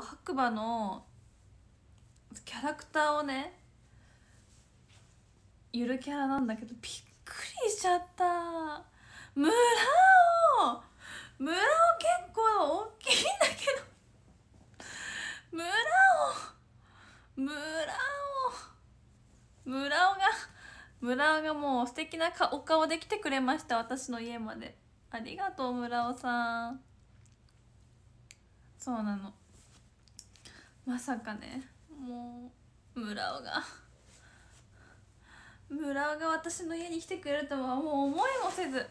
白馬のキャラクターをねゆるキャラなんだけどびっくりしちゃった村を村を結構大きいんだけど村を村を村尾が村尾がもう素敵なお顔で来てくれました私の家までありがとう村尾さんそうなのまさかねもう村尾が村尾が私の家に来てくれるとはもう思いもせず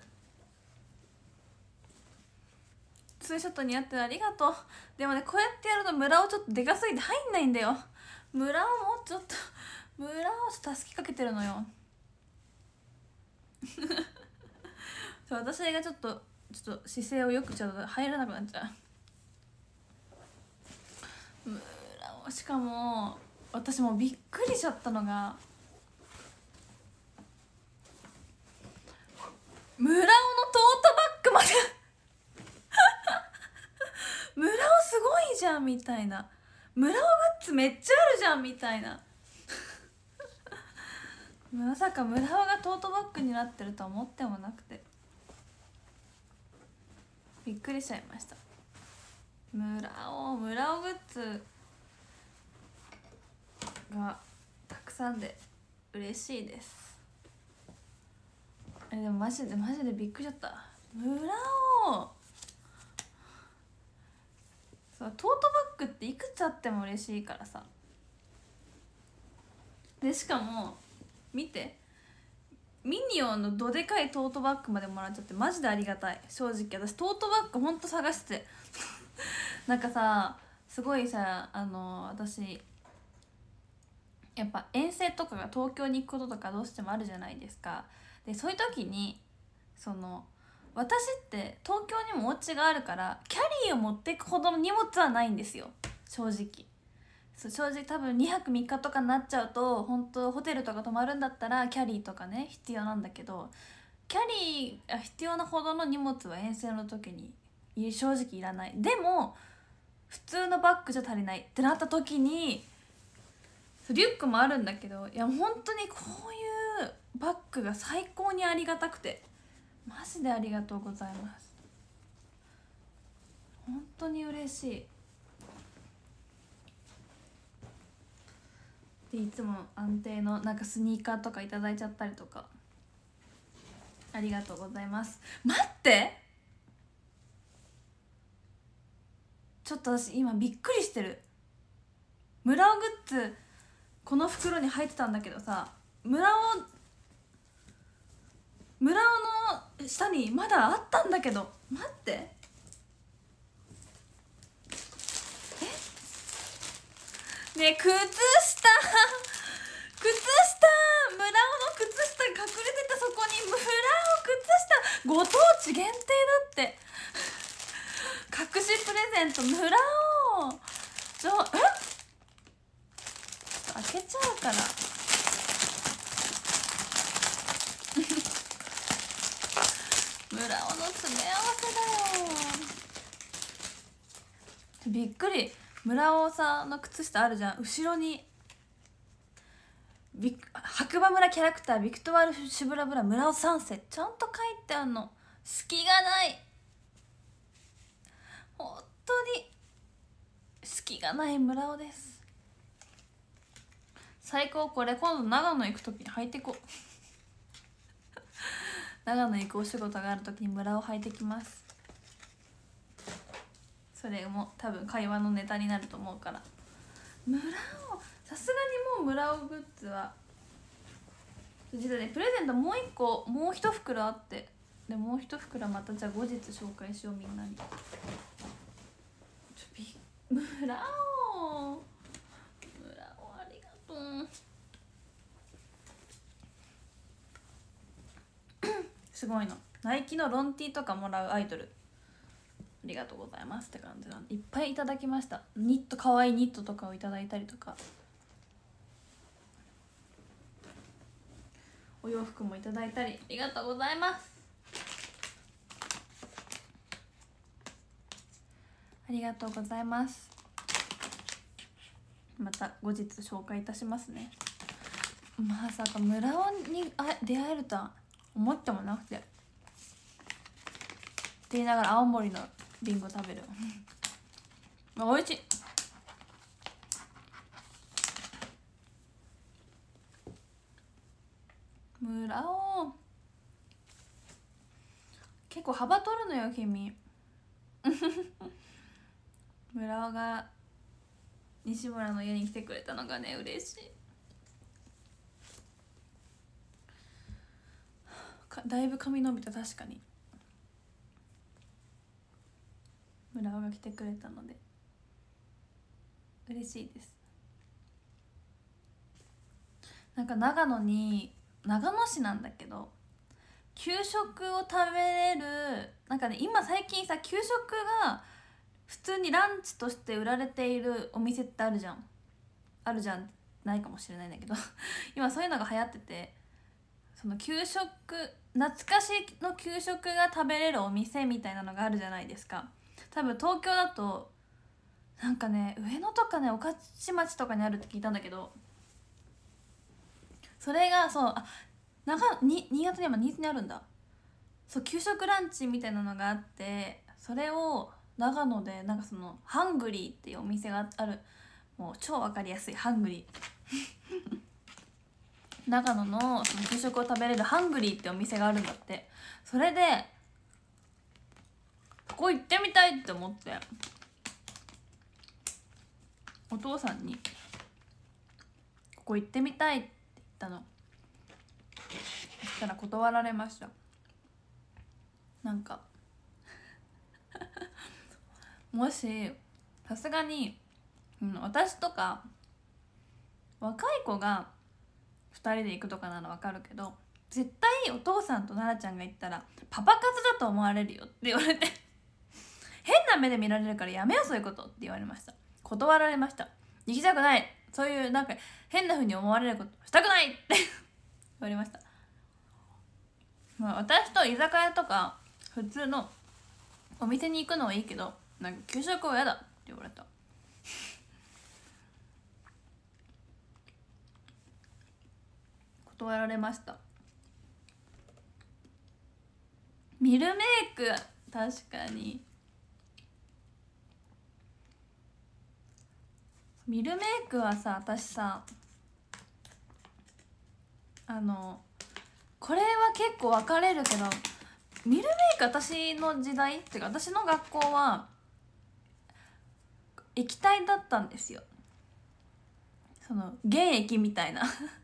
ツーショット似合ってありがとうでもねこうやってやると村尾ちょっとでかすぎて入んないんだよ村尾もちょっと村尾ちょっと助けかけてるのよ私がちょっとちょっと姿勢をよくちゃうと入らなくなっちゃうしかも私もびっくりしちゃったのが村尾のトートバッグまで 村尾すごいじゃんみたいな村尾グッズめっちゃあるじゃんみたいなまさか村尾がトートバッグになってるとは思ってもなくてびっくりしちゃいました村尾村尾グッズがたくさんで嬉しいですえでもマジでマジでびっくりしちゃった村尾そうトートバッグっていくつあっても嬉しいからさでしかも見てミニオンのどでかいトートバッグまでもらっちゃってマジでありがたい正直私トートバッグほんと探してて なんかさすごいさあの私やっぱ遠征とかが東京に行くこととかどうしてもあるじゃないですか。でそういう時にその私って東京にもお家があるからキャリーを持っていくほどの荷物はないんですよ正直そう正直多分2泊3日とかになっちゃうと本当ホテルとか泊まるんだったらキャリーとかね必要なんだけどキャリーが必要なほどの荷物は遠征の時に正直いらないでも普通のバッグじゃ足りないってなった時にリュックもあるんだけどいや本当にこういうバッグが最高にありがたくてマジでありがとうございます本当に嬉しいでいつも安定のなんかスニーカーとか頂いちゃったりとかありがとうございます待ってちょっと私今びっくりしてる村尾グッズこの袋に入ってたんだけどさ村尾村尾の下にまだあったんだけど待ってえねえ靴下靴下村尾の靴下隠れてたそこに村尾靴下ご当地限定だって隠しプレゼント村尾ちょえっ開けちゃうから 村尾の詰め合わせだよびっくり村尾さんの靴下あるじゃん後ろに白馬村キャラクタービクトワル・シュブラブラ村尾三世ちゃんと書いてあんの隙がない本当に隙がない村尾です最高これ今度長野行く時に履いてこう 長野行くお仕事がある時に村を履いてきますそれも多分会話のネタになると思うから村をさすがにもう村をグッズは実はねプレゼントもう一個もう一袋あってでもう一袋またじゃあ後日紹介しようみんなに村を すごいのナイキのロンティとかもらうアイドルありがとうございますって感じなんでいっぱいいただきましたニットかわいいニットとかをいただいたりとかお洋服もいただいたりありがとうございますありがとうございますまた後日紹介いたしますねまさか村尾にあ出会えるとは思ってもなくてって言いながら青森のりんご食べる 美味しい村尾結構幅取るのよ君 村尾が西村の家に来てくれたのがね嬉しいだいぶ髪伸びた確かに村尾が来てくれたので嬉しいですなんか長野に長野市なんだけど給食を食べれるなんかね今最近さ給食が普通にランチとして売られているお店ってあるじゃんあるじゃんないかもしれないんだけど 今そういうのが流行っててその給食懐かしの給食が食べれるお店みたいなのがあるじゃないですか多分東京だとなんかね上野とかね御徒町とかにあるって聞いたんだけどそれがそうあ長に新潟には新津にあるんだそう給食ランチみたいなのがあってそれを長野でなんかそのハングリーっていうお店があるもう超分かりやすいハングリー 長野のその給食を食べれるハングリーってお店があるんだってそれでここ行ってみたいって思ってお父さんに「ここ行ってみたい」って言ったのそしたら断られましたなんかもしさすがに、うん、私とか若い子が2人で行くとかなら分かるけど絶対お父さんと奈々ちゃんが行ったらパパ活だと思われるよって言われて変な目で見られるからやめよそういうことって言われました断られました行きたくないそういうなんか変な風に思われることしたくないって 言われました、まあ、私と居酒屋とか普通のお店に行くのはいいけどなんか給食は嫌だって言われた断られましたミルメイク確かにミルメイクはさ私さあのこれは結構分かれるけどミルメイク私の時代っていうか私の学校は液体だったんですよその原液みたいな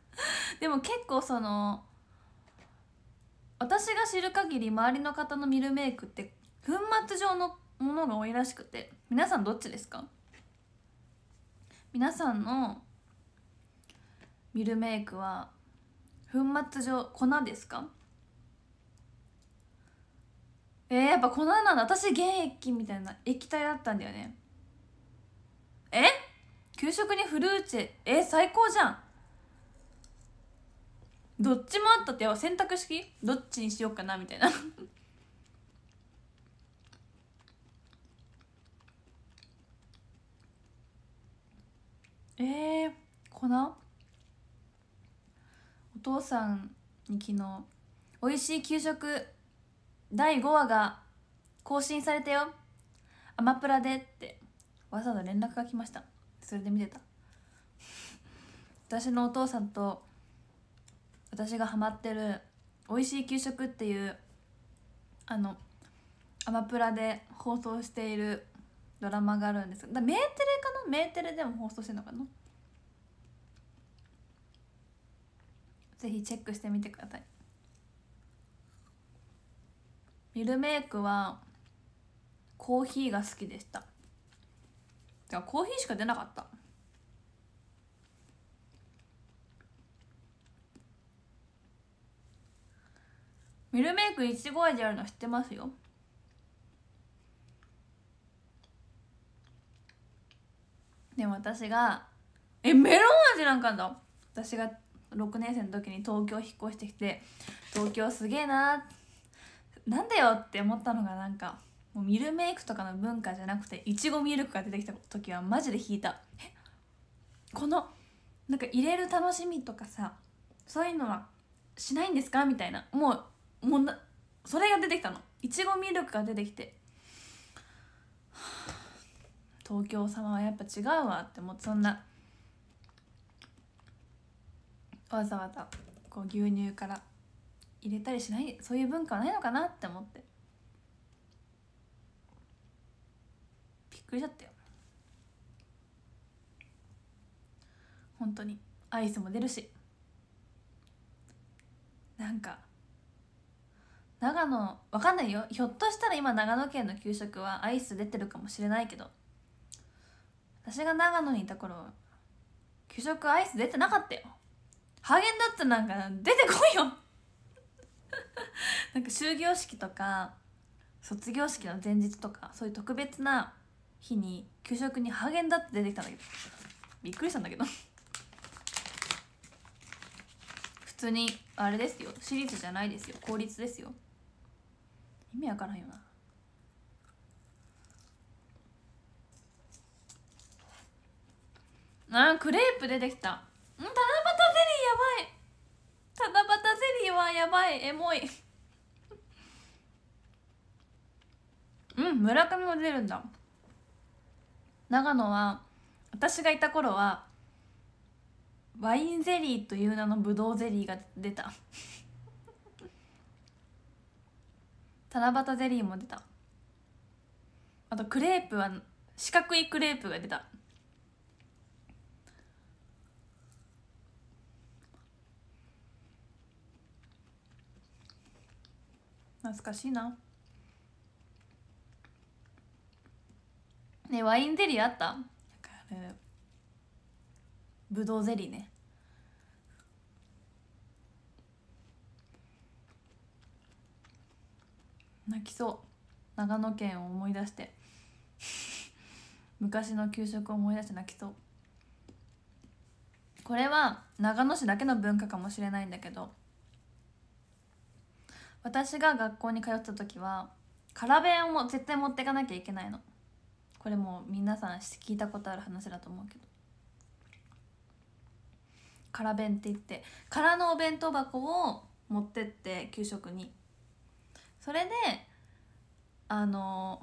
でも結構その私が知る限り周りの方のミルメイクって粉末状のものが多いらしくて皆さんどっちですか皆さんのミルメイクは粉末状粉ですかえー、やっぱ粉なんだ私原液みたいな液体だったんだよねえ給食にフルーチェえ最高じゃんどっちもあったって選択式どっちにしようかなみたいな えー、粉お父さんに昨日「美味しい給食第5話が更新されたよアマプラで」ってわざわざ連絡が来ましたそれで見てた私のお父さんと私がハマってる「おいしい給食」っていうあのアマプラで放送しているドラマがあるんですだメーテレかなメーテレでも放送してるのかなぜひチェックしてみてくださいミルメイクはコーヒーが好きでしたかコーヒーしか出なかったミルメイクいちご味あるの知ってますよでも私がえメロン味なんかだ私が6年生の時に東京引っ越してきて東京すげえななんだよって思ったのがなんかもうミルメイクとかの文化じゃなくていちごミルクが出てきた時はマジで引いたこのなんか入れる楽しみとかさそういうのはしないんですかみたいなもうもうなそれが出てきたのいちごミルクが出てきて東京様はやっぱ違うわってもうそんなわざわざこう牛乳から入れたりしないそういう文化はないのかなって思ってくりだったよ本当にアイスも出るしなんか長野わかんないよひょっとしたら今長野県の給食はアイス出てるかもしれないけど私が長野にいた頃給食アイス出てなかったよハーゲンダッツなんか出てこいよ なんか終業式とか卒業式の前日とかそういう特別な日に給食にハーゲンダッツ出てきたんだけどびっくりしたんだけど普通にあれですよ私立じゃないですよ公立ですよ意味わからんよなあクレープ出てきたん七夕ゼリーやばい七夕ゼリーはやばいエモいうん村上も出るんだ長野は私がいた頃はワインゼリーという名のブドウゼリーが出た 七夕ゼリーも出たあとクレープは四角いクレープが出た懐かしいなねワインゼリーあっただからぶどうゼリーね泣きそう長野県を思い出して昔の給食を思い出して泣きそうこれは長野市だけの文化かもしれないんだけど私が学校に通った時は空弁を絶対持っていかなきゃいけないのこれも皆さん聞いたことある話だと思うけど空弁って言って空のお弁当箱を持ってって給食にそれであの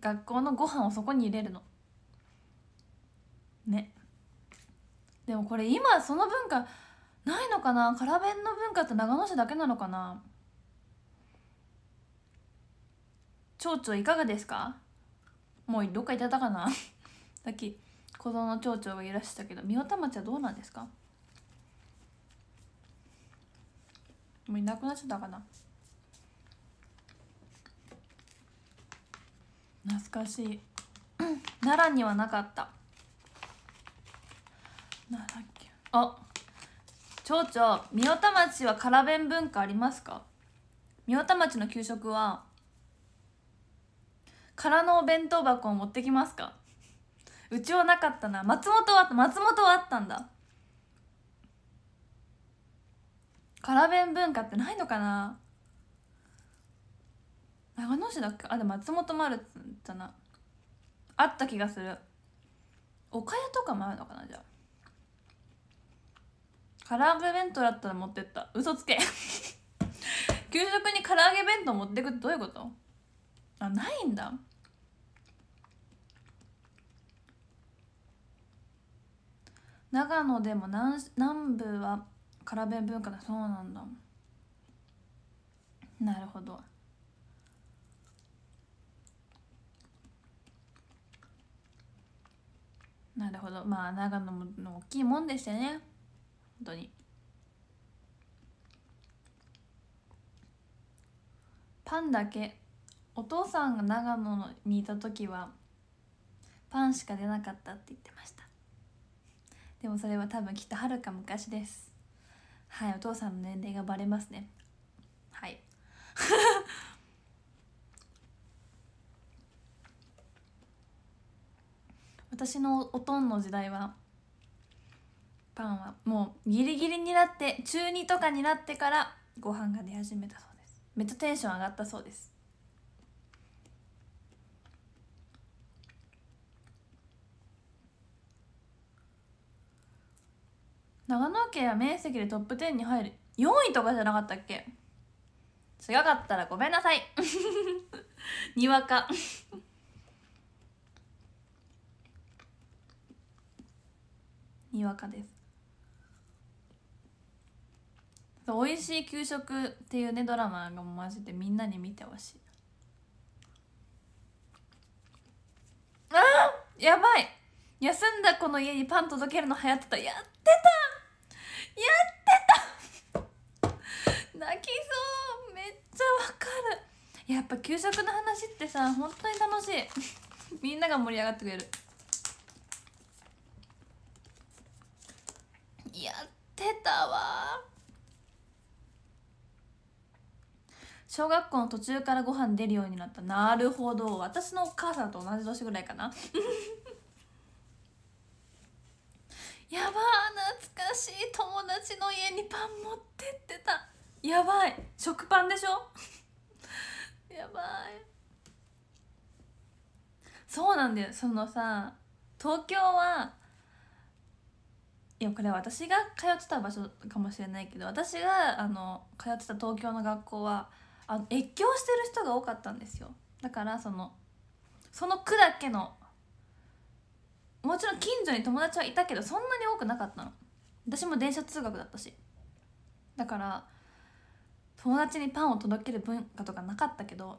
学校のご飯をそこに入れるのねでもこれ今その文化ないのかな空弁の文化って長野市だけなのかな蝶々いかがですかもうどっか行ったたかな さっき小僧の町長がいらしたけど三代田町はどうなんですかもういなくなっちゃったかな懐かしい 奈良にはなかった奈良けあ町長三代田町は辛弁文化ありますか三代田町の給食は空のお弁当箱を持ってきますかうちはなかったな松本は松本はあったんだ空弁文化ってないのかな長野市だっけあでも松本もあるたなあった気がする岡谷とかもあるのかなじゃあら揚げ弁当だったら持ってった嘘つけ 給食にら揚げ弁当持ってくってどういうことあないんだ長野でも南南部は辛弁文化だそうなんだなるほどなるほどまあ長野の大きいもんでしてね本当にパンだけお父さんが長野にいた時はパンしか出なかったって言ってましたでもそれは多分きっとはるか昔ですはいお父さんの年齢がバレますねはい 私のおとんの時代はパンはもうギリギリになって中2とかになってからご飯が出始めたそうですめっちゃテンション上がったそうです長野県は面積でトップ10に入る4位とかじゃなかったっけ違かったらごめんなさい にわか にわかです美味しい給食っていうねドラマがマジでみんなに見てほしいあーやばい休んだ子の家にパン届けるの流行ってたやってたやっぱ給食の話ってさ本当に楽しい みんなが盛り上がってくれるやってたわ小学校の途中からご飯出るようになったなるほど私のお母さんと同じ年ぐらいかな やば懐かしい友達の家にパン持ってってたやばい食パンでしょやばいそうなんだよそのさ東京はいやこれ私が通ってた場所かもしれないけど私があの通ってた東京の学校はあの越境してる人が多かったんですよだからそのその区だけのもちろん近所に友達はいたけどそんなに多くなかったの私も電車通学だったしだから友達にパンを届ける文化とかなかったけど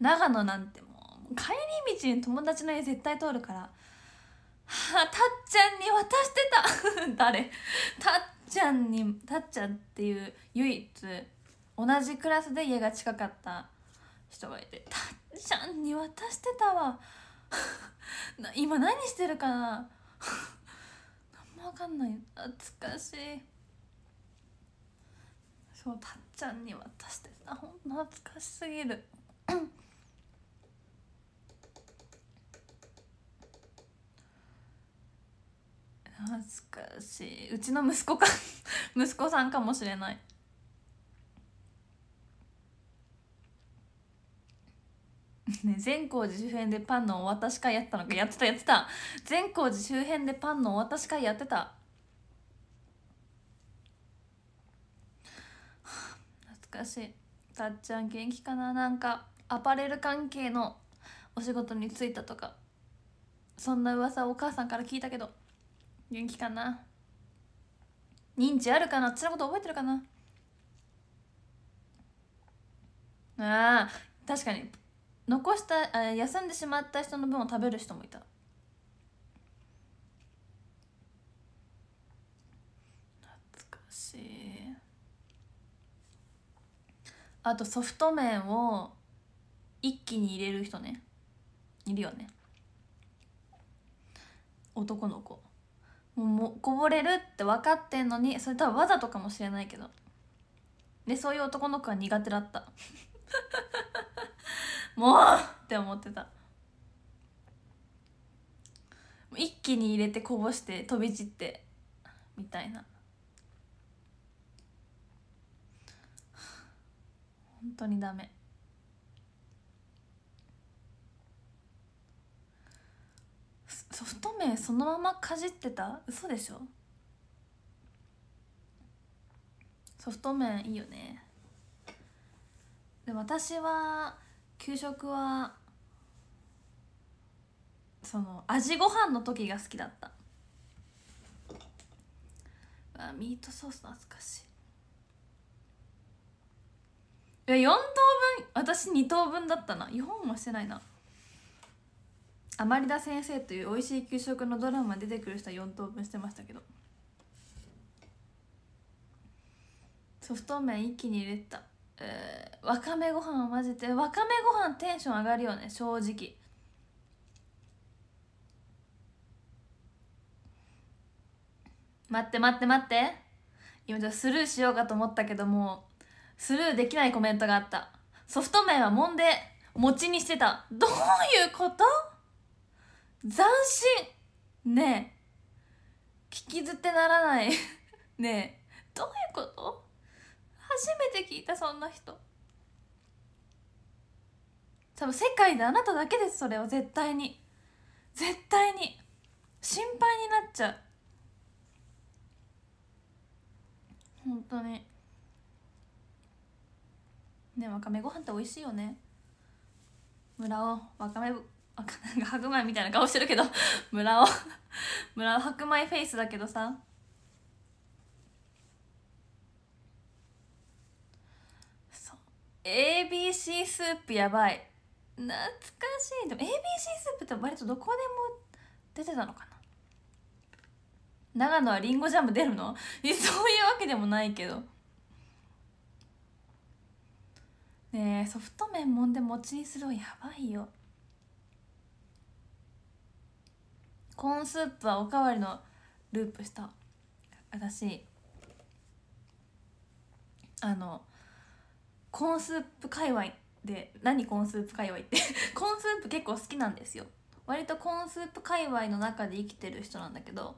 長野なんてもう帰り道に友達の家絶対通るからはあたっちゃんに渡してた 誰たっちゃんにたっちゃんっていう唯一同じクラスで家が近かった人がいてたっちゃんに渡してたわ 今何してるかな 何も分かんない懐かしいそうたっちゃんに渡してさほんと懐かしすぎる懐かしいうちの息子か 息子さんかもしれないね、善光寺周辺でパンのお渡し会やったのかやってたやってた善光寺周辺でパンのお渡し会やってたかしたっちゃん元気かななんかアパレル関係のお仕事に就いたとかそんな噂をお母さんから聞いたけど元気かな認知あるかなつらこと覚えてるかなあ確かに残した休んでしまった人の分を食べる人もいたあとソフト麺を一気に入れる人ねいるよね男の子もうこぼれるって分かってんのにそれ多分わざとかもしれないけどでそういう男の子は苦手だった もうって思ってた一気に入れてこぼして飛び散ってみたいな本当にダメソフト麺そのままかじってた嘘でしょソフト麺いいよねで私は給食はその味ご飯の時が好きだったミートソース懐かしいや4等分私2等分だったな4本もしてないなあまりだ先生という美味しい給食のドラマ出てくる人は4等分してましたけどソフト麺一気に入れた、えー、わかめご飯を混ぜてわかめご飯テンション上がるよね正直待って待って待って今じゃスルーしようかと思ったけどもスルーできないコメントがあったソフト麺はもんで餅にしてたどういうこと斬新ねえ聞きずってならないねえどういうこと初めて聞いたそんな人多分世界であなただけですそれは絶対に絶対に心配になっちゃう本当にねわかめご飯って美味しいよね村をわかめなんか白米みたいな顔してるけど村を 村尾白米フェイスだけどさそう ABC スープやばい懐かしいでも ABC スープって割とどこでも出てたのかな長野はりんごジャム出るの そういうわけでもないけどねえソフト麺もんで餅にするやばいよコーンスープはおかわりのループした私あのコーンスープ界隈で何コーンスープ界隈って コーンスープ結構好きなんですよ割とコーンスープ界隈の中で生きてる人なんだけど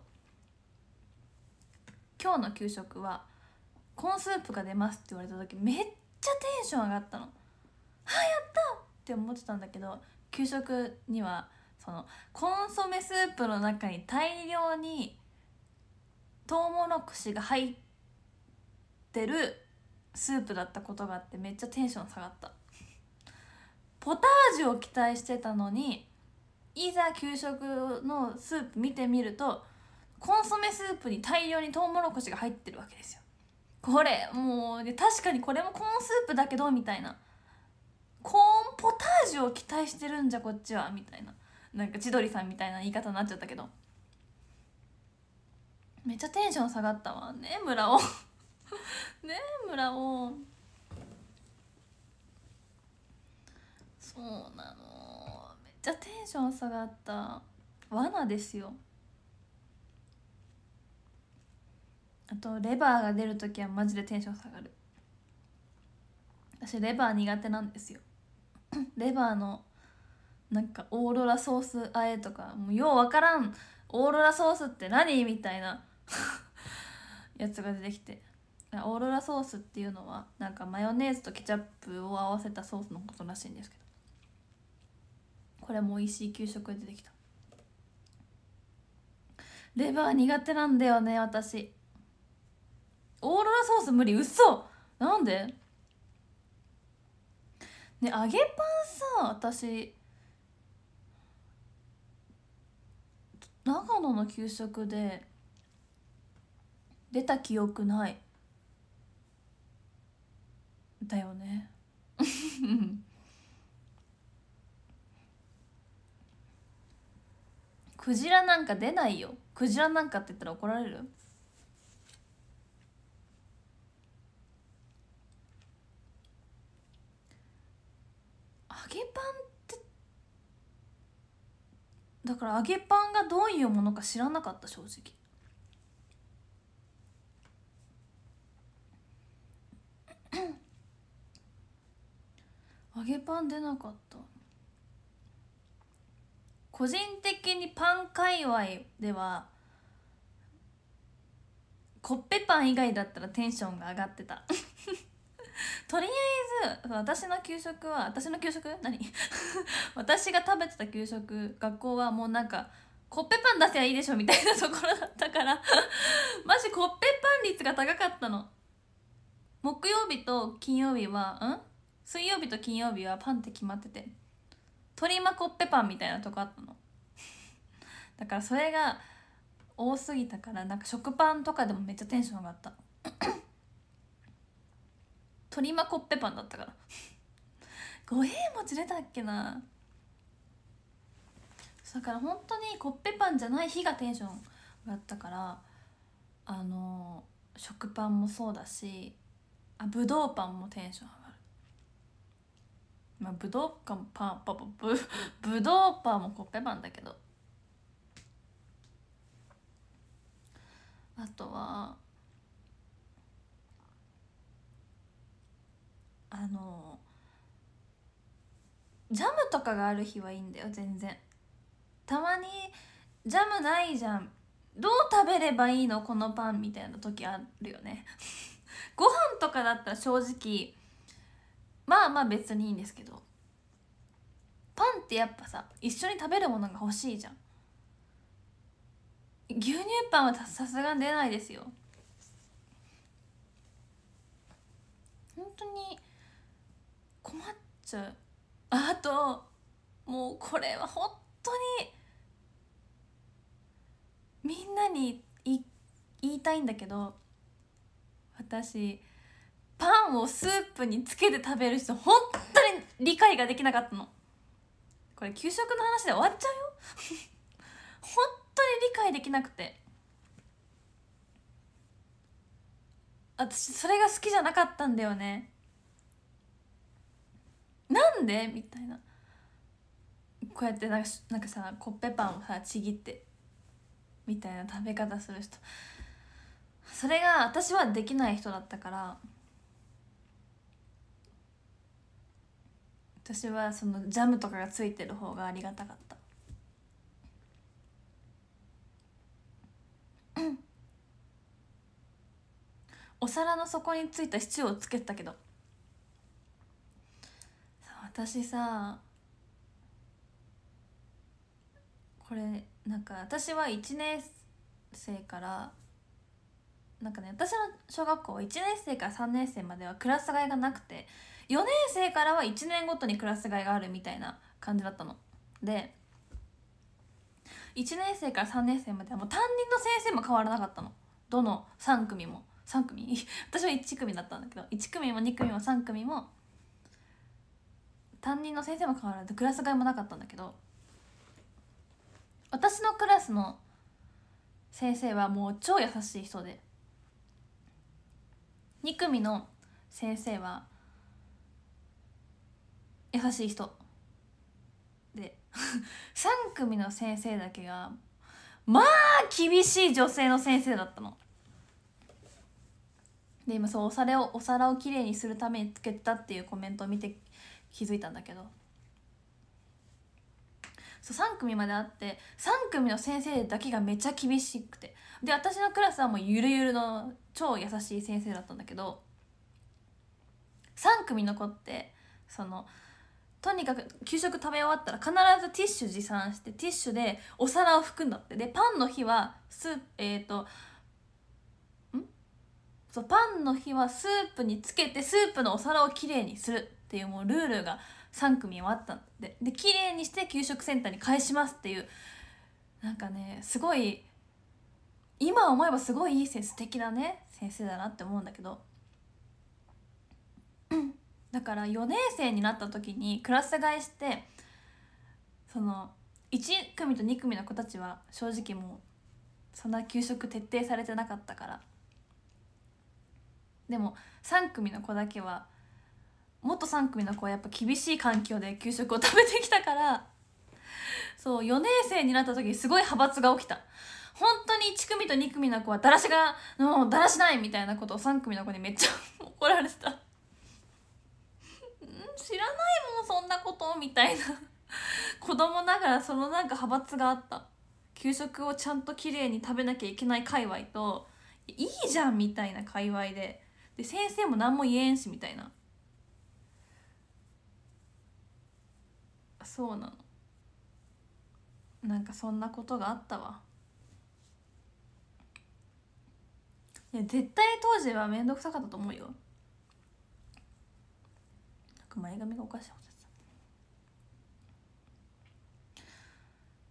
今日の給食はコーンスープが出ますって言われた時めっちゃテンション上がったのあやったって思ってたんだけど給食にはそのコンソメスープの中に大量にトウモロコシが入ってるスープだったことがあってめっちゃテンション下がったポタージュを期待してたのにいざ給食のスープ見てみるとコンソメスープに大量にトウモロコシが入ってるわけですよこれもう確かにこれもコーンスープだけどみたいなコーンポタージュを期待してるんじゃこっちはみたいななんか千鳥さんみたいな言い方になっちゃったけどめっちゃテンション下がったわね村尾 ね村尾そうなのめっちゃテンション下がった罠ですよあとレバーが出る時はマジでテンション下がる私レバー苦手なんですよ レバーのなんかオーロラソースあえとかもうようわからんオーロラソースって何みたいな やつが出てきてオーロラソースっていうのはなんかマヨネーズとケチャップを合わせたソースのことらしいんですけどこれも美味しい給食で出てきたレバー苦手なんだよね私オーロラソース無理嘘なんでね揚げパンさ私長野の給食で出た記憶ないだよね クジラなんか出ないよクジラなんかって言ったら怒られるげパンってだから揚げパンがどういうものか知らなかった正直 揚げパン出なかった個人的にパン界隈ではコッペパン以外だったらテンションが上がってた とりあえず私の給食は私の給食何 私が食べてた給食学校はもうなんかコッペパン出せばいいでしょみたいなところだったから マジコッペパン率が高かったの木曜日と金曜日はん水曜日と金曜日はパンって決まってて鶏まコッペパンみたいなとこあったのだからそれが多すぎたからなんか食パンとかでもめっちゃテンション上がった鶏まこっぺパンだったから五平餅出たっけなだから本当にコッペパンじゃない日がテンションだったからあの食パンもそうだしあぶどうパンもテンション上がるまあぶどうパンパンパパぶぶどうパンもコッペパンだけどあとはあのジャムとかがある日はいいんだよ全然たまにジャムないじゃんどう食べればいいのこのパンみたいな時あるよね ご飯とかだったら正直まあまあ別にいいんですけどパンってやっぱさ一緒に食べるものが欲しいじゃん牛乳パンはさすがに出ないですよ本当に困っちゃうあともうこれは本当にみんなに言いたいんだけど私パンをスープにつけて食べる人本当に理解ができなかったのこれ給食の話で終わっちゃうよ 本当に理解できなくて私それが好きじゃなかったんだよねなんでみたいなこうやってなんかなんかさコッペパンをさちぎってみたいな食べ方する人それが私はできない人だったから私はそのジャムとかがついてる方がありがたかったお皿の底についたシチューをつけたけど私さこれなんか私は1年生からなんかね私の小学校1年生から3年生まではクラス替えがなくて4年生からは1年ごとにクラス替えがあるみたいな感じだったの。で1年生から3年生まではもう担任の先生も変わらなかったのどの3組も3組 私は1組だったんだけど1組も2組も3組も担任の先生も変わらずクラス替えもなかったんだけど私のクラスの先生はもう超優しい人で2組の先生は優しい人で3 組の先生だけがまあ厳しい女性の先生だったの。で今そうお皿をお皿をきれいにするためにつけたっていうコメントを見て気づいたんだけどそう3組まであって3組の先生だけがめちゃ厳しくてで私のクラスはもうゆるゆるの超優しい先生だったんだけど3組残ってそのとにかく給食食べ終わったら必ずティッシュ持参してティッシュでお皿を拭くんだってでパンの日はスープえっ、ー、とんそうパンの日はスープにつけてスープのお皿をきれいにするっていうもうルールが3組はあったんでで綺麗にして給食センターに返しますっていうなんかねすごい今思えばすごいいい先生素敵なね先生だなって思うんだけど だから4年生になった時にクラス替えしてその1組と2組の子たちは正直もうそんな給食徹底されてなかったからでも3組の子だけは元3組の子はやっぱ厳しい環境で給食を食べてきたからそう4年生になった時すごい派閥が起きた本当に1組と2組の子はだらしがもうだらしないみたいなことを3組の子にめっちゃ怒られてた知らないもんそんなことみたいな子供ながらそのなんか派閥があった給食をちゃんときれいに食べなきゃいけない界隈といいじゃんみたいな界隈でで先生も何も言えんしみたいなそうなのなんかそんなことがあったわいや絶対当時は面倒くさかったと思うよなんか前髪がおかしいこと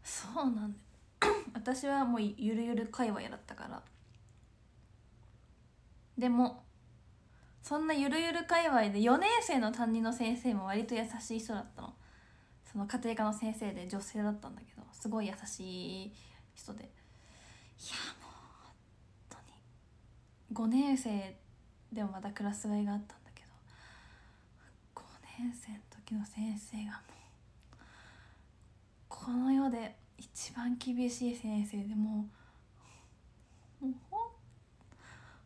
そうなんだ 私はもうゆるゆる界隈だったからでもそんなゆるゆる界隈で4年生の担任の先生も割と優しい人だったのその家庭科の先生で女性だったんだけどすごい優しい人でいやもう本当に5年生でもまたクラス替えがあったんだけど5年生の時の先生がもうこの世で一番厳しい先生でもうもうほ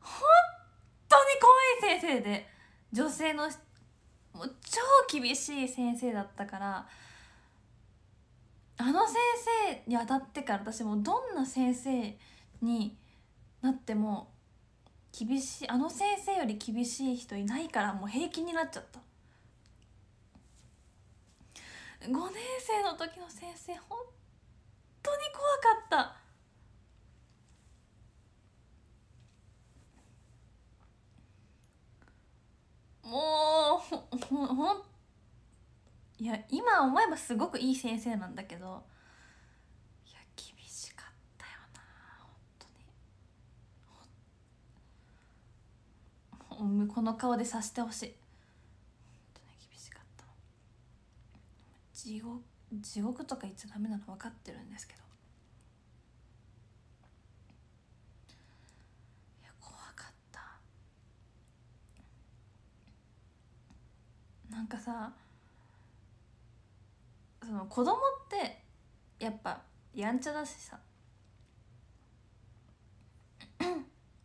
本当に怖い先生で女性のもう超厳しい先生だったから。あの先生に当たってから私もどんな先生になっても厳しいあの先生より厳しい人いないからもう平気になっちゃった5年生の時の先生本当に怖かったもうほほ本いや今思えばすごくいい先生なんだけどいや厳しかったよな本当にこの顔でさしてほしい本当に厳しかった地獄地獄とか言っちゃダメなの分かってるんですけど怖かっなんかさその子供ってやっぱやんちゃだしさ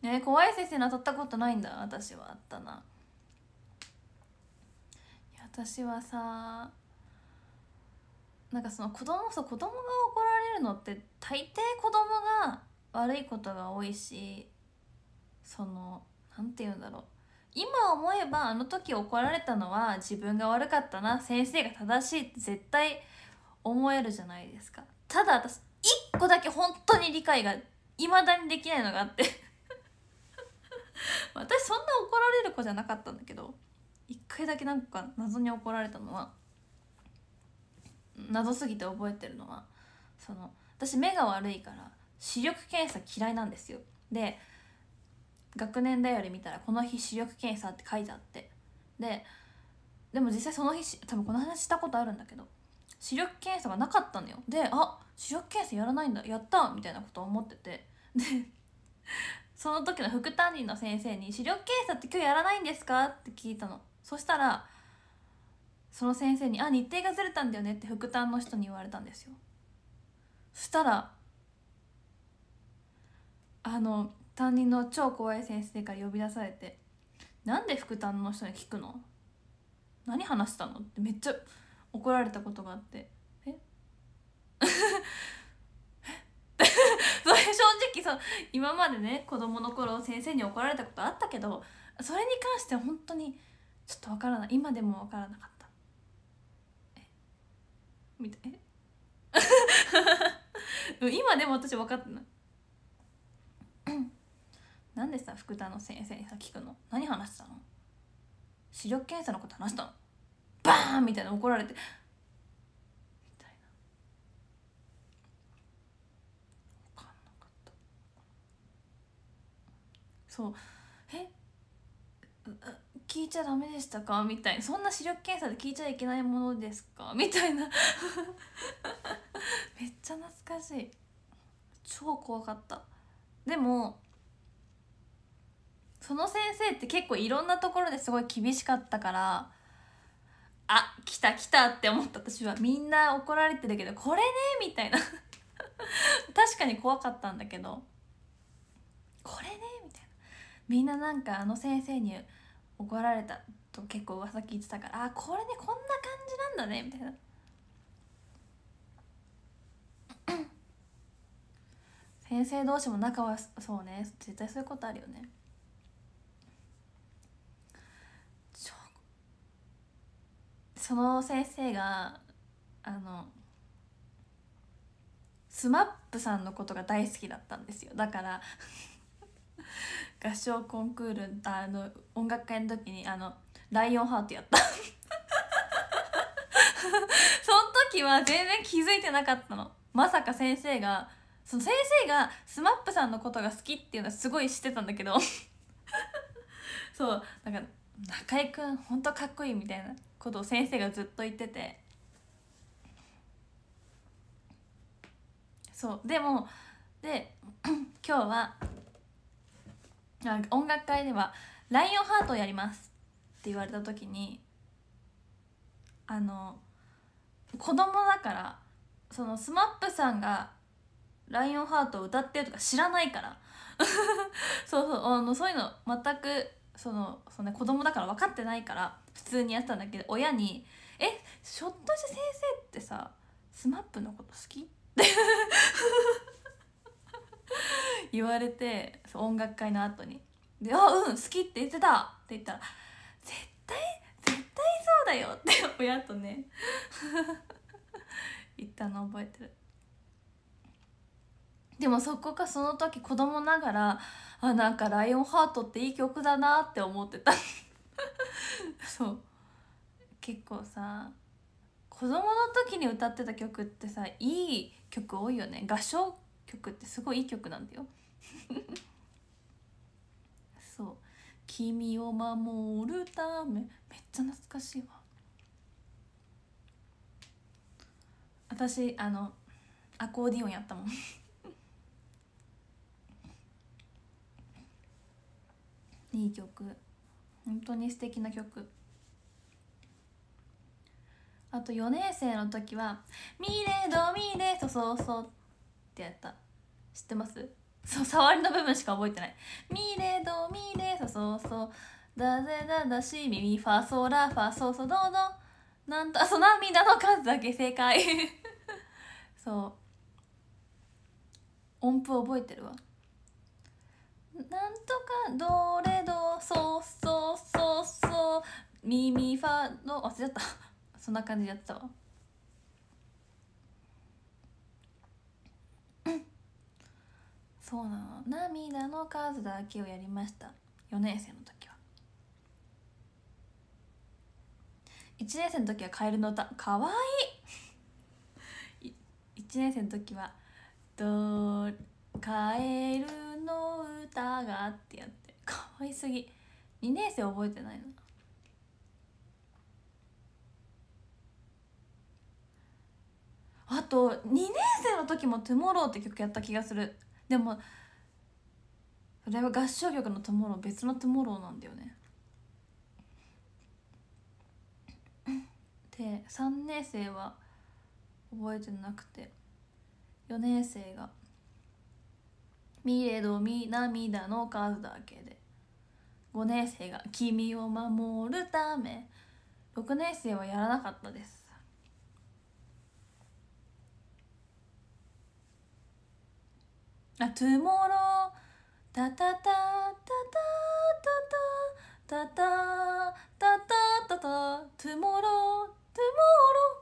ね怖い先生に当たったことないんだ私はあったな私はさなんかその子供さ子供が怒られるのって大抵子供が悪いことが多いしその何て言うんだろう今思えばあの時怒られたのは自分が悪かったな先生が正しいって絶対思えるじゃないですかただ私一個だけ本当に理解がいまだにできないのがあって 私そんな怒られる子じゃなかったんだけど一回だけなんか謎に怒られたのは謎すぎて覚えてるのはその私目が悪いから視力検査嫌いなんですよで学年だより見たらこの日視力検査って書いてあってででも実際その日多分この話したことあるんだけど視力検査がなかったのよであ視力検査やらないんだやったみたいなこと思っててで その時の副担任の先生に「視力検査って今日やらないんですか?」って聞いたのそしたらその先生に「あ日程がずれたんだよね」って副担の人に言われたんですよそしたらあの担任の超怖い先生から呼び出されて「なんで副担の人に聞くの何話したの?」ってめっちゃ怒られたことがあって「え それ正直さ今までね子供の頃先生に怒られたことあったけどそれに関しては本当にちょっとわからない今でもわからなかったえみたいえ 今でも私分かってないなんでさ福田の先生にさ聞くの何話したの視力検査のこと話したのバーンみたいな怒られてみたいな分かんなかったそうえ聞いちゃダメでしたかみたいなそんな視力検査で聞いちゃいけないものですかみたいな めっちゃ懐かしい超怖かったでもその先生って結構いろんなところですごい厳しかったからあ来た来たって思った私はみんな怒られてるけどこれねみたいな 確かに怖かったんだけどこれねみたいなみんななんかあの先生に怒られたと結構噂聞いてたからあこれねこんな感じなんだねみたいな 先生同士も仲はそうね絶対そういうことあるよねその先生があの SMAP さんのことが大好きだったんですよだから 合唱コンクールあの音楽会の時にあの「ライオンハート」やった その時は全然気づいてなかったのまさか先生がその先生が SMAP さんのことが好きっていうのはすごい知ってたんだけど そうなんか中居君ほんとかっこいいみたいなことを先生がずっと言っててそうでもで 今日は音楽会では「ライオンハートをやります」って言われた時にあの子供だからその SMAP さんが「ライオンハートを歌ってるとか知らないから そうそうあのそういうの全くそのその、ね、子供だから分かってないから普通にやったんだけど親に「えひょっとして先生ってさスマップのこと好き?」って 言われて音楽会の後に「であうん好きって言ってた」って言ったら「絶対絶対そうだよ」って親とね 言ったの覚えてる。でもそこかその時子供ながらあなんか「ライオンハート」っていい曲だなって思ってたそう結構さ子供の時に歌ってた曲ってさいい曲多いよね合唱曲ってすごいいい曲なんだよ そう「君を守るため」めっちゃ懐かしいわ私あのアコーディオンやったもん いい曲本当に素敵な曲あと4年生の時は「ミレドミレソソソ」ってやった知ってますそう触りの部分しか覚えてない「ミレドミレソソソ」「ダだぜ、だしミミファソラファソソドド」なんとその涙の数だけ正解 そう音符覚えてるわなんとかどれどそうそうそうそうミミファの忘れちゃった そんな感じでやってたわそうなの涙の数だけをやりました4年生の時は1年生の時はカエルの歌かわいい1 年生の時は「どカエルの歌が」ってやってかわいすぎ2年生覚えてないなあと2年生の時も「トゥモローって曲やった気がするでもそれは合唱曲の「トゥモロー別の「トゥモローなんだよねで3年生は覚えてなくて4年生が「見れど涙の数だけで5年生が君を守るため6年生はやらなかったですあトゥモロータタタタタタタタタタタタトゥモロートゥモロ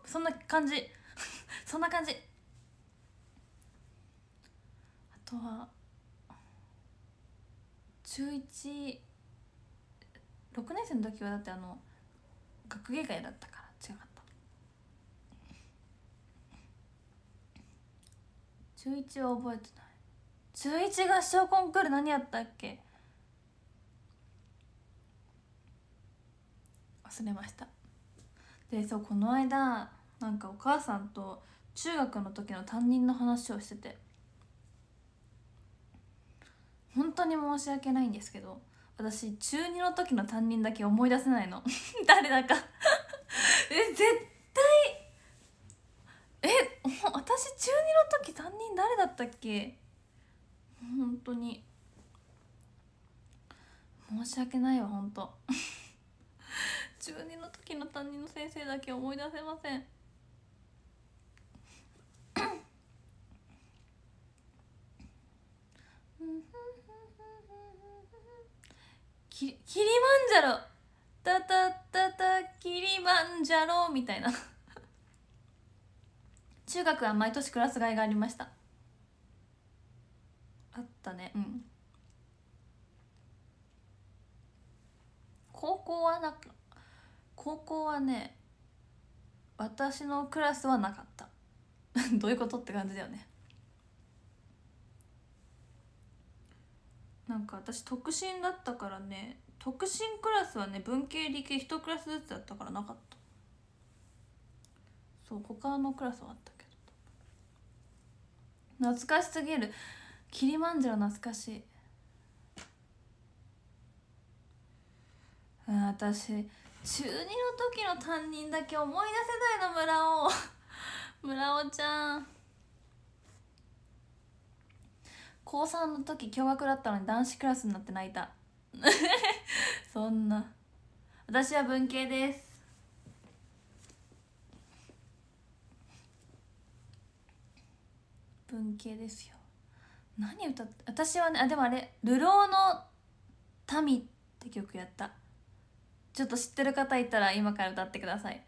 ーそんな感じ そんな感じあとは中16年生の時はだってあの学芸会だったから違かった中1は覚えてない中1合唱コンクール何やったっけ忘れましたでそうこの間なんかお母さんと中学の時の担任の話をしてて本当に申し訳ないんですけど私中2の時の担任だけ思い出せないの 誰だか え絶対え私中2の時担任誰だったっけ本当に申し訳ないわ本当 中2の時の担任の先生だけ思い出せませんうんキリマンジャロタタタタキリマンジャロみたいな 中学は毎年クラス替えがありましたあったねうん高校はな高校はね私のクラスはなかった どういうことって感じだよねなんか私特進だったからね特進クラスはね文系理系1クラスずつだったからなかったそう他のクラスはあったけど懐かしすぎるキリマンジャロ懐かしい私中2の時の担任だけ思い出せないの村尾 村尾ちゃん高3の時驚愕だったのに男子クラスになって泣いた そんな私は文系です文系ですよ何歌って私はねあでもあれ「流浪の民」って曲やったちょっと知ってる方いたら今から歌ってください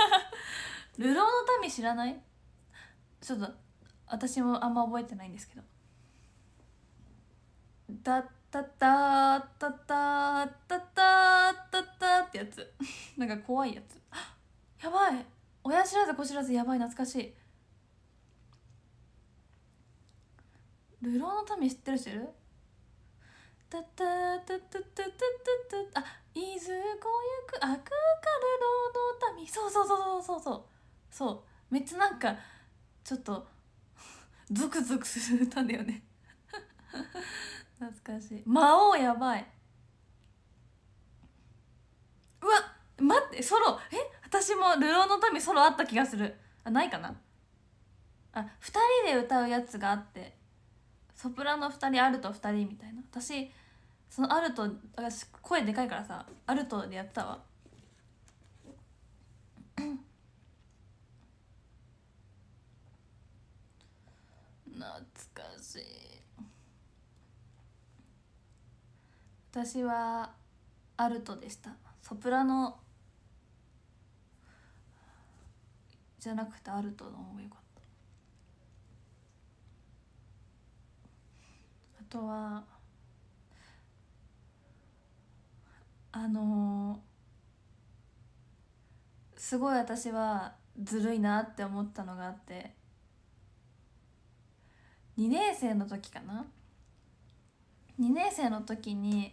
流浪の民知らないちょっと私もあんま覚えてないんですけどタッタッタッタッタッタッタッタッってやつなんか怖いやつやばい親知らず子知らずやばい懐かしい流浪の民知ってる知ってるタタタタタタタタあ伊豆子行く悪か流浪の民そうそうそうそうそうそうめっちゃなんかちょっとゾクゾクする歌だよね懐かしい魔王やばいうわ待ってソロえ私も「流浪の民」ソロあった気がするあないかなあ2人で歌うやつがあってソプラノ2人アルト2人みたいな私そのアルト私声でかいからさアルトでやってたわ懐かしい私はアルトでしたソプラノじゃなくてアルトの方が良かったあとはあのー、すごい私はずるいなって思ったのがあって2年生の時かな2年生の時に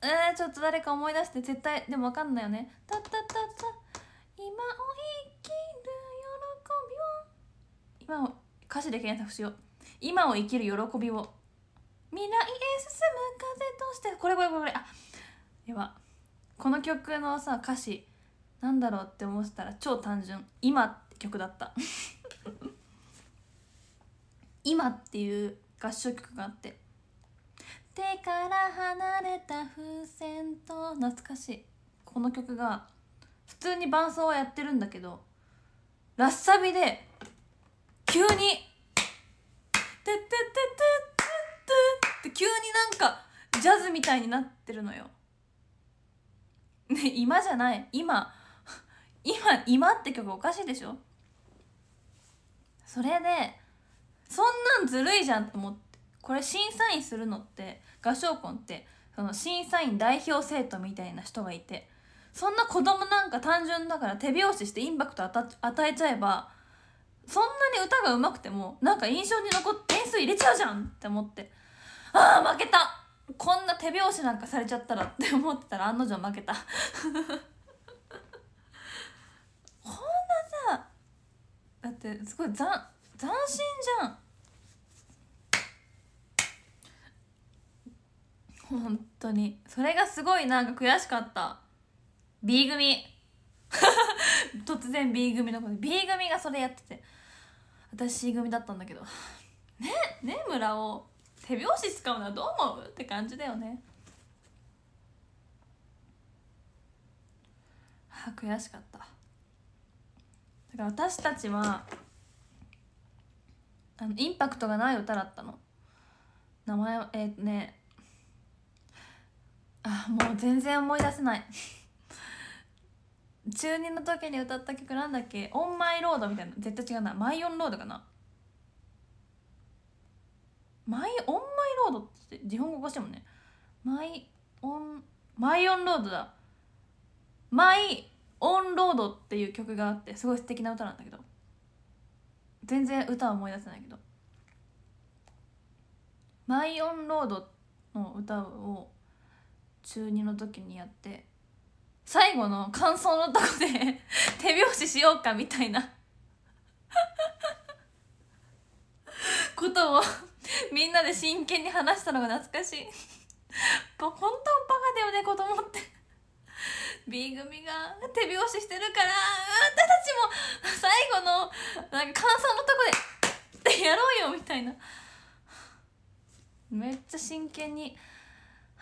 えー、ちょっと誰か思い出して絶対でも分かんないよね「今を生きる喜びを」今を歌詞で検索しよう「今を生きる喜びを」未来へ進む風としてこれこれこれあやこの曲のさ歌詞なんだろうって思ってたら超単純「今」って曲だった「今」っていう合唱曲があって手から離れた風船と懐かしいこの曲が普通に伴奏はやってるんだけどラッサビで急に「てってててて」って急になんかジャズみたいになってるのよ。ね今じゃない今今今って曲おかしいでしょそれでそんなんずるいじゃんと思って。これ審査員するのって合唱コンってその審査員代表生徒みたいな人がいてそんな子供なんか単純だから手拍子してインパクト与えちゃえばそんなに歌が上手くてもなんか印象に残って点数入れちゃうじゃんって思ってああ負けたこんな手拍子なんかされちゃったらって思ってたら案の定負けた こんなさだってすごい斬斬新じゃん本当にそれがすごいなんか悔しかった B 組 突然 B 組の子で B 組がそれやってて私 C 組だったんだけどねね村を手拍子使うのはどう思うって感じだよねあ悔しかっただから私たちはあのインパクトがない歌だったの名前えー、ねあもう全然思い出せない 中2の時に歌った曲なんだっけ「オンマイロード」みたいな絶対違うな「マイオンロード」かなマイオンマイロードって日本語おかしいもんねマイオンマイオンロードだマイオンロードっていう曲があってすごい素敵な歌なんだけど全然歌は思い出せないけどマイオンロードの歌を中2の時にやって最後の感想のとこで 手拍子しようかみたいなことを みんなで真剣に話したのが懐かしい本当バカだよね子供って B 組が手拍子してるから私たちも最後のなんか感想のとこでやろうよみたいなめっちゃ真剣に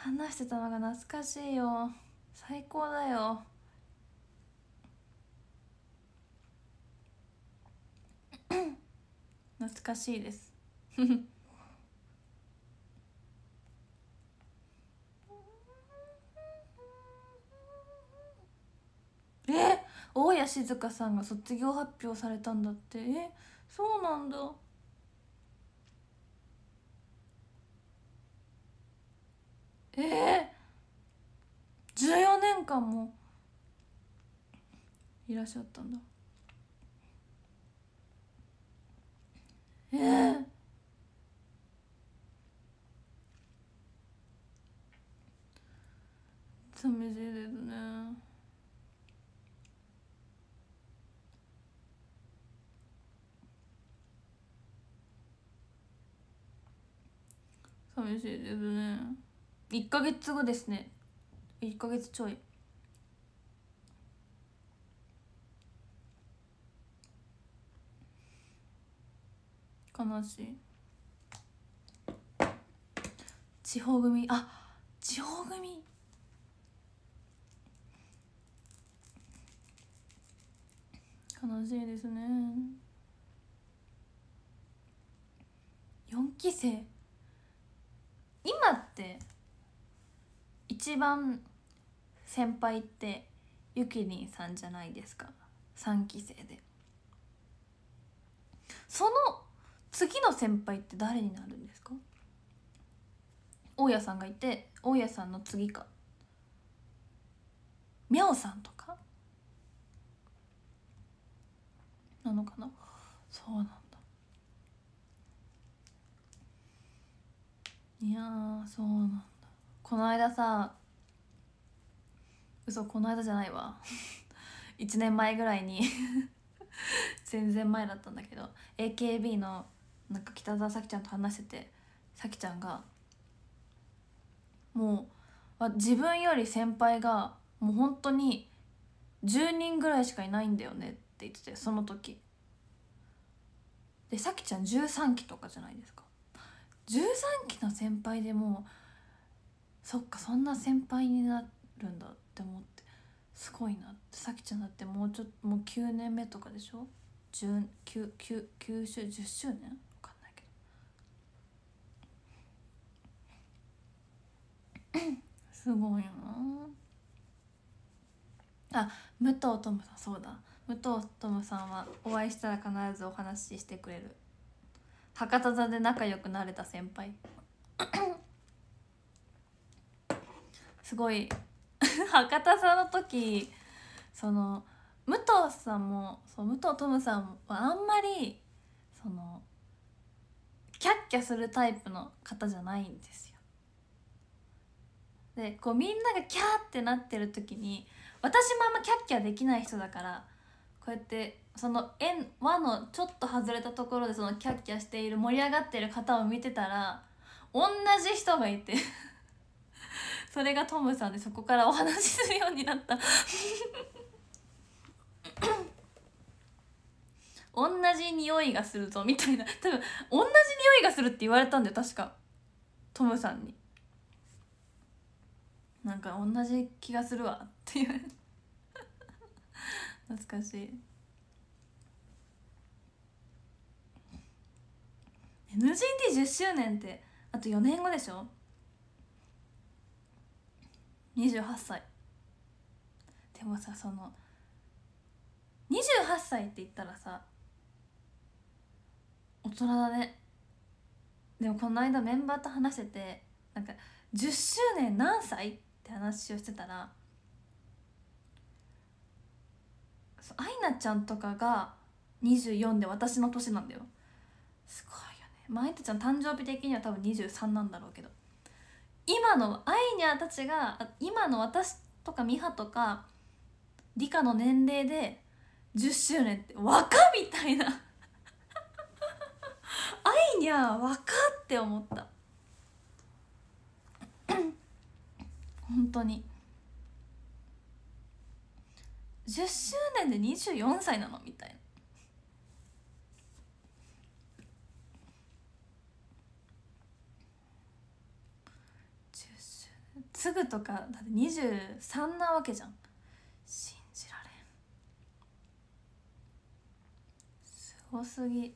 話してたのが懐かしいよ最高だよ 懐かしいです え大谷静香さんが卒業発表されたんだってえそうなんだええー、14年間もいらっしゃったんだええー、寂しいですね寂しいですね1ヶ月後ですね1ヶ月ちょい悲しい地方組あ地方組悲しいですね4期生今って一番先輩ってゆきりんさんじゃないですか3期生でその次の先輩って誰になるんですか大家さんがいて大家さんの次かみゃおさんとかなのかなそうなんだいやそうなんだこの間さ嘘この間じゃないわ1 年前ぐらいに 全然前だったんだけど AKB のなんか北澤咲ちゃんと話してて咲ちゃんがもう自分より先輩がもう本当に10人ぐらいしかいないんだよねって言っててその時で咲ちゃん13期とかじゃないですか13期の先輩でもうそっかそんな先輩になるんだって思ってすごいなって咲ちゃんだってもうちょっともう9年目とかでしょ 10, 9, 9, 10周年分かんないけど すごいよなあ武藤トムさんそうだ武藤トムさんはお会いしたら必ずお話ししてくれる博多座で仲良くなれた先輩すごい 博多さんの時その武藤さんもそう武藤トムさんはあんまりそのキャッキャするタイプの方じゃないんですよ。でこうみんながキャーってなってる時に私もあんまキャッキャできない人だからこうやってその円輪のちょっと外れたところでそのキャッキャしている盛り上がってる方を見てたら同じ人がいてそれがトムさんでそこからお話しするようになった 同じ匂いがするぞみたいな多分同じ匂いがするって言われたんだよ確かトムさんになんか同じ気がするわって言われた 懐かしい NGT10 周年ってあと4年後でしょ28歳でもさその28歳って言ったらさ大人だねでもこの間メンバーと話しててなんか10周年何歳って話をしてたらアイナちゃんとかが24で私の年なんだよすごいよねまあアイナちゃん誕生日的には多分23なんだろうけど今のアイニャたちが今の私とかミハとか理科の年齢で10周年って若みたいなアイニャ若って思った 本当に10周年で24歳なのみたいなすぐとかだって23なわけじゃん信じられんすごすぎ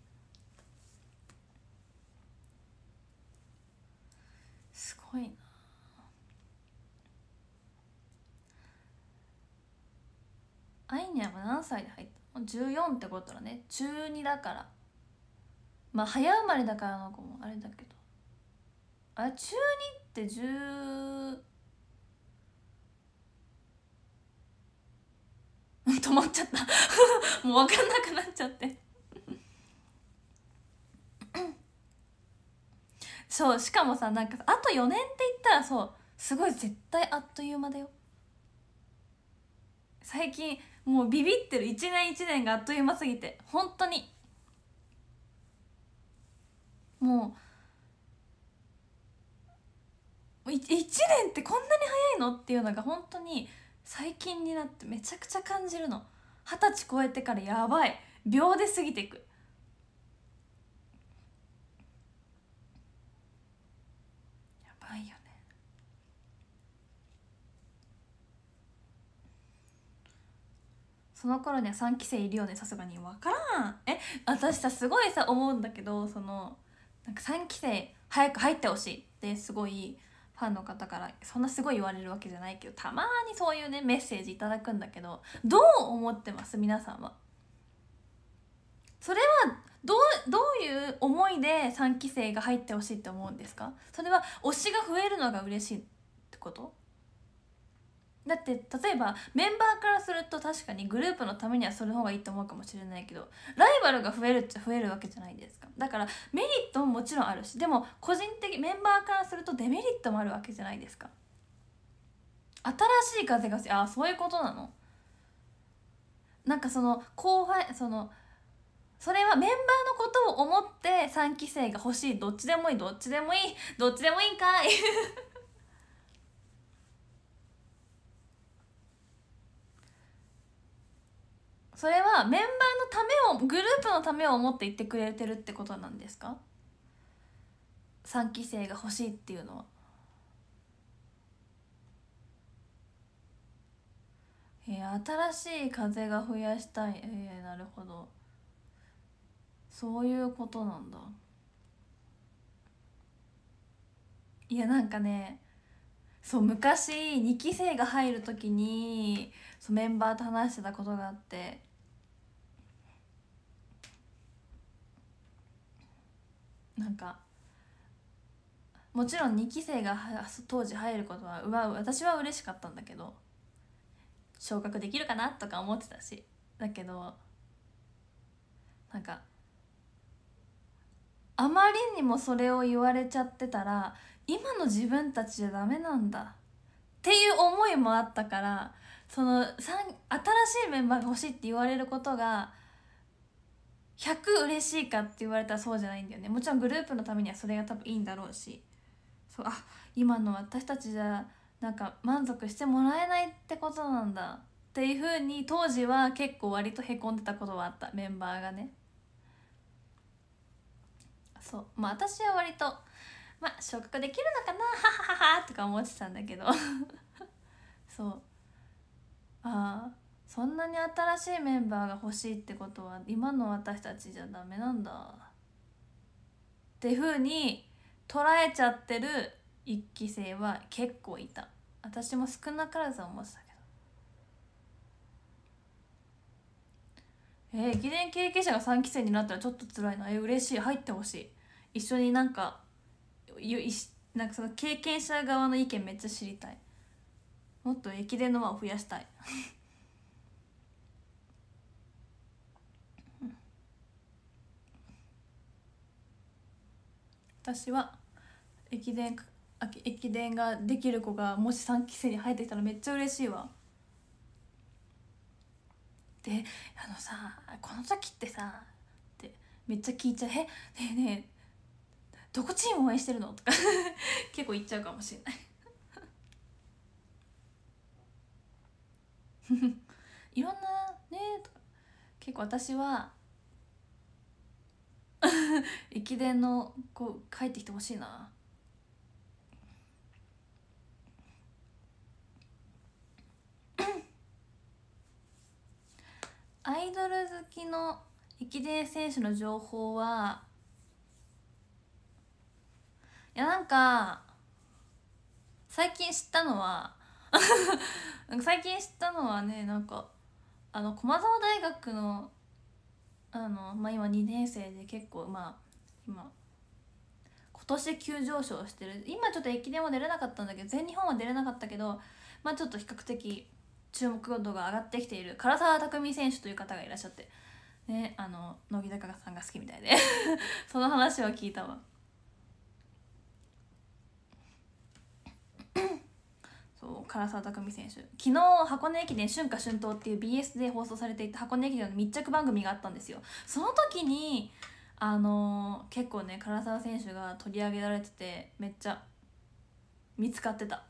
すごいなアイニャは何歳で入ったの14ってことだね中2だからまあ早生まれだからあの子もあれだけどあ中2って10 止まっちゃった もう分かんなくなっちゃって そうしかもさなんかあと4年って言ったらそうすごい絶対あっという間だよ最近もうビビってる1年1年があっという間すぎて本当にもう1年ってこんなに早いのっていうのが本当に最近になってめちゃくちゃ感じるの二十歳超えてからやばい秒で過ぎていくやばいよねその頃には3期生いるよねさすがに分からんえ私さすごいさ思うんだけどそのなんか3期生早く入ってほしいってすごいファンの方からそんなすごい言われるわけじゃないけどたまにそういうねメッセージいただくんだけどどう思ってます皆さんはそれはどうどういう思いで3期生が入ってほしいって思うんですかそれは推しが増えるのが嬉しいってことだって例えばメンバーからすると確かにグループのためにはその方がいいと思うかもしれないけどライバルが増えるっちゃ増えるわけじゃないですかだからメリットももちろんあるしでも個人的メンバーからするとデメリットもあるわけじゃないですか新しい風がああそういうことなのなんかその後輩そのそれはメンバーのことを思って3期生が欲しいどっちでもいいどっちでもいいどっちでもいいんかいそれはメンバーのためをグループのためを思って言ってくれてるってことなんですか ?3 期生が欲しいっていうのはえー、新しい風が増やしたいえー、なるほどそういうことなんだいやなんかねそう昔2期生が入る時にそうメンバーと話してたことがあってなんかもちろん2期生が当時入ることはうわ私は嬉しかったんだけど昇格できるかなとか思ってたしだけどなんかあまりにもそれを言われちゃってたら今の自分たちじゃダメなんだっていう思いもあったからその新しいメンバーが欲しいって言われることが100嬉しいかって言われたらそうじゃないんだよねもちろんグループのためにはそれが多分いいんだろうしそうあ今の私たちじゃなんか満足してもらえないってことなんだっていうふうに当時は結構割とへこんでたことはあったメンバーがねそうまあ私は割とまあ昇格できるのかなハハハハとか思ってたんだけど そうああそんなに新しいメンバーが欲しいってことは今の私たちじゃダメなんだってふうに捉えちゃってる一期生は結構いた私も少なからず思ってたけどえー、駅伝経験者が3期生になったらちょっと辛いなえー、嬉しい入ってほしい一緒になんかなんかその経験者側の意見めっちゃ知りたいもっと駅伝の輪を増やしたい 私は駅伝駅伝ができる子がもし3期生に入ってきたらめっちゃ嬉しいわであのさこの時ってさってめっちゃ聞いちゃう「えねえねえどこチーム応援してるの?」とか 結構言っちゃうかもしれない いろんなねとか結構私は 駅伝のこう帰ってきてほしいな アイドル好きの駅伝選手の情報はいや なんか最近知ったのは最近知ったのはねなんかあの駒澤大学のあの、まあ、今2年生で結構まあ今今年急上昇してる今ちょっと駅伝は出れなかったんだけど全日本は出れなかったけど、まあ、ちょっと比較的注目度が上がってきている唐沢匠選手という方がいらっしゃって、ね、あの乃木坂さんが好きみたいで その話を聞いたわ。そう唐澤匠選手昨日箱根駅伝春夏春冬っていう BS で放送されていた箱根駅伝の密着番組があったんですよその時にあのー、結構ね唐澤選手が取り上げられててめっちゃ見つかってた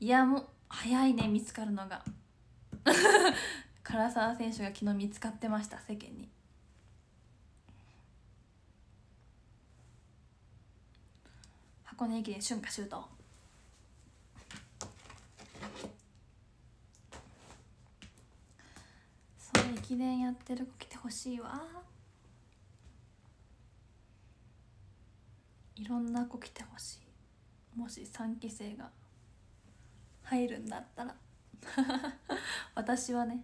いやもう早いね見つかるのが 唐澤選手が昨日見つかってました世間に箱根駅伝春夏秋冬駅伝やってる子来てほしいわいろんな子来てほしいもし3期生が入るんだったら 私はね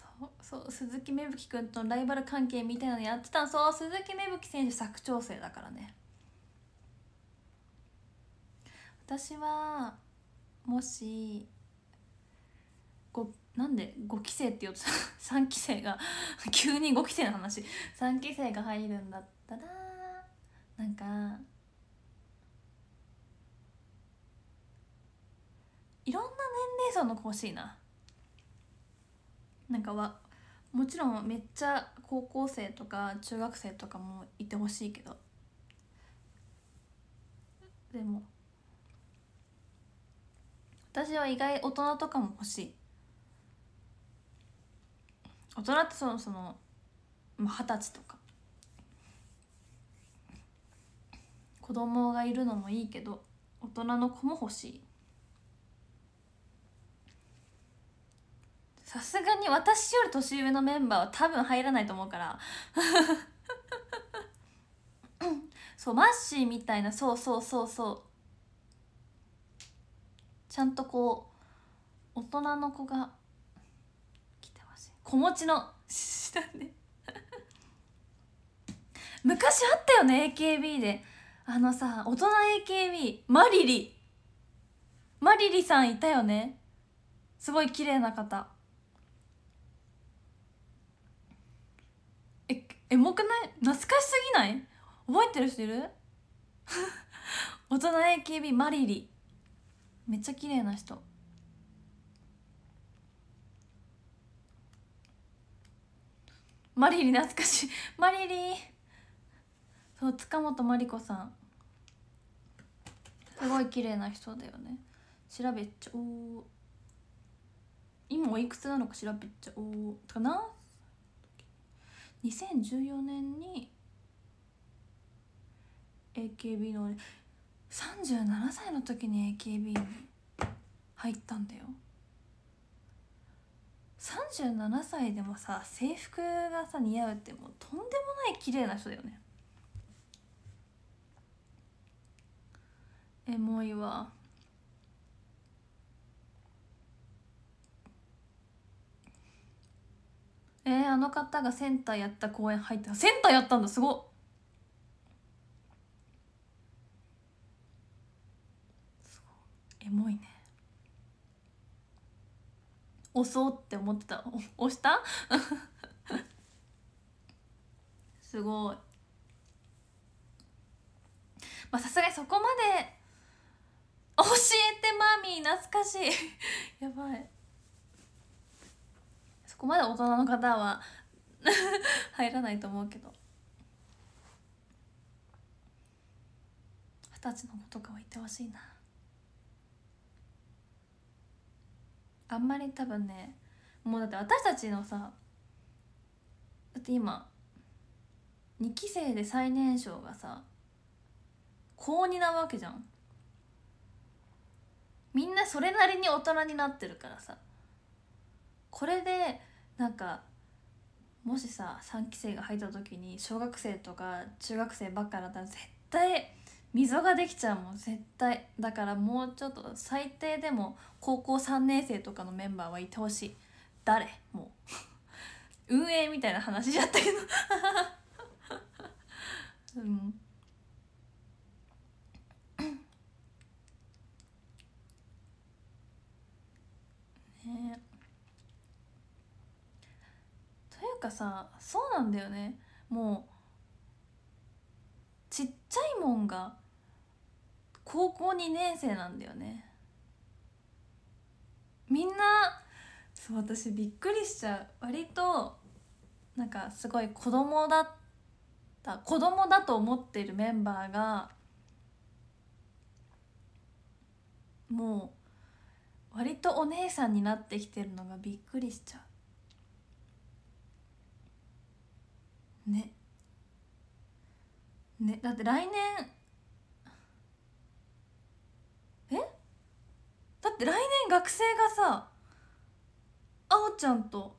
そうそう鈴木芽吹君とライバル関係みたいなのやってたそう鈴木芽吹選手佐久長聖だからね私はもしごなんで5期生って言うと3期生が 急に5期生の話3期生が入るんだったらなんかいろんな年齢層の子欲しいななんかはもちろんめっちゃ高校生とか中学生とかもいてほしいけどでも私は意外大人とかも欲しい大人ってそのその二十歳とか子供がいるのもいいけど大人の子も欲しいさすがに私より年上のメンバーは多分入らないと思うから そうマッシーみたいなそうそうそうそうちゃんとこう大人の子が来てほしい子持ちの下で 昔あったよね AKB であのさ大人 AKB マリリマリリさんいたよねすごい綺麗な方えエモくない懐かしすぎない覚えてる人いる 大人 AKB マリリめっちゃ綺麗な人マリリ懐かしいマリリそう塚本真理子さんすごい綺麗な人だよね調べちゃおう今おいくつなのか調べちゃおうかな2014年に AKB の37歳の時に AKB に入ったんだよ37歳でもさ制服がさ似合うってもうとんでもない綺麗な人だよねエモいわえー、あの方がセンターやった公演入ったセンターやったんだすごっモいね押そうって思ってた押した すごいまあさすがにそこまで 教えてマミー懐かしい やばいそこまで大人の方は入らないと思うけど二十歳の子とかは言ってほしいなあんまり多分ねもうだって私たちのさだって今2期生で最年少がさ高2なわけじゃんみんなそれなりに大人になってるからさこれでなんかもしさ3期生が入った時に小学生とか中学生ばっかだったら絶対溝ができちゃうもん絶対だからもうちょっと最低でも高校3年生とかのメンバーはいてほしい誰もう運営みたいな話じゃったけどうんねというかさそうなんだよねもうちっちゃいもんが高校2年生なんだよねみんなそう私びっくりしちゃう割となんかすごい子供だった子供だと思ってるメンバーがもう割とお姉さんになってきてるのがびっくりしちゃうねねだって来年えだって来年学生がさあおちゃんと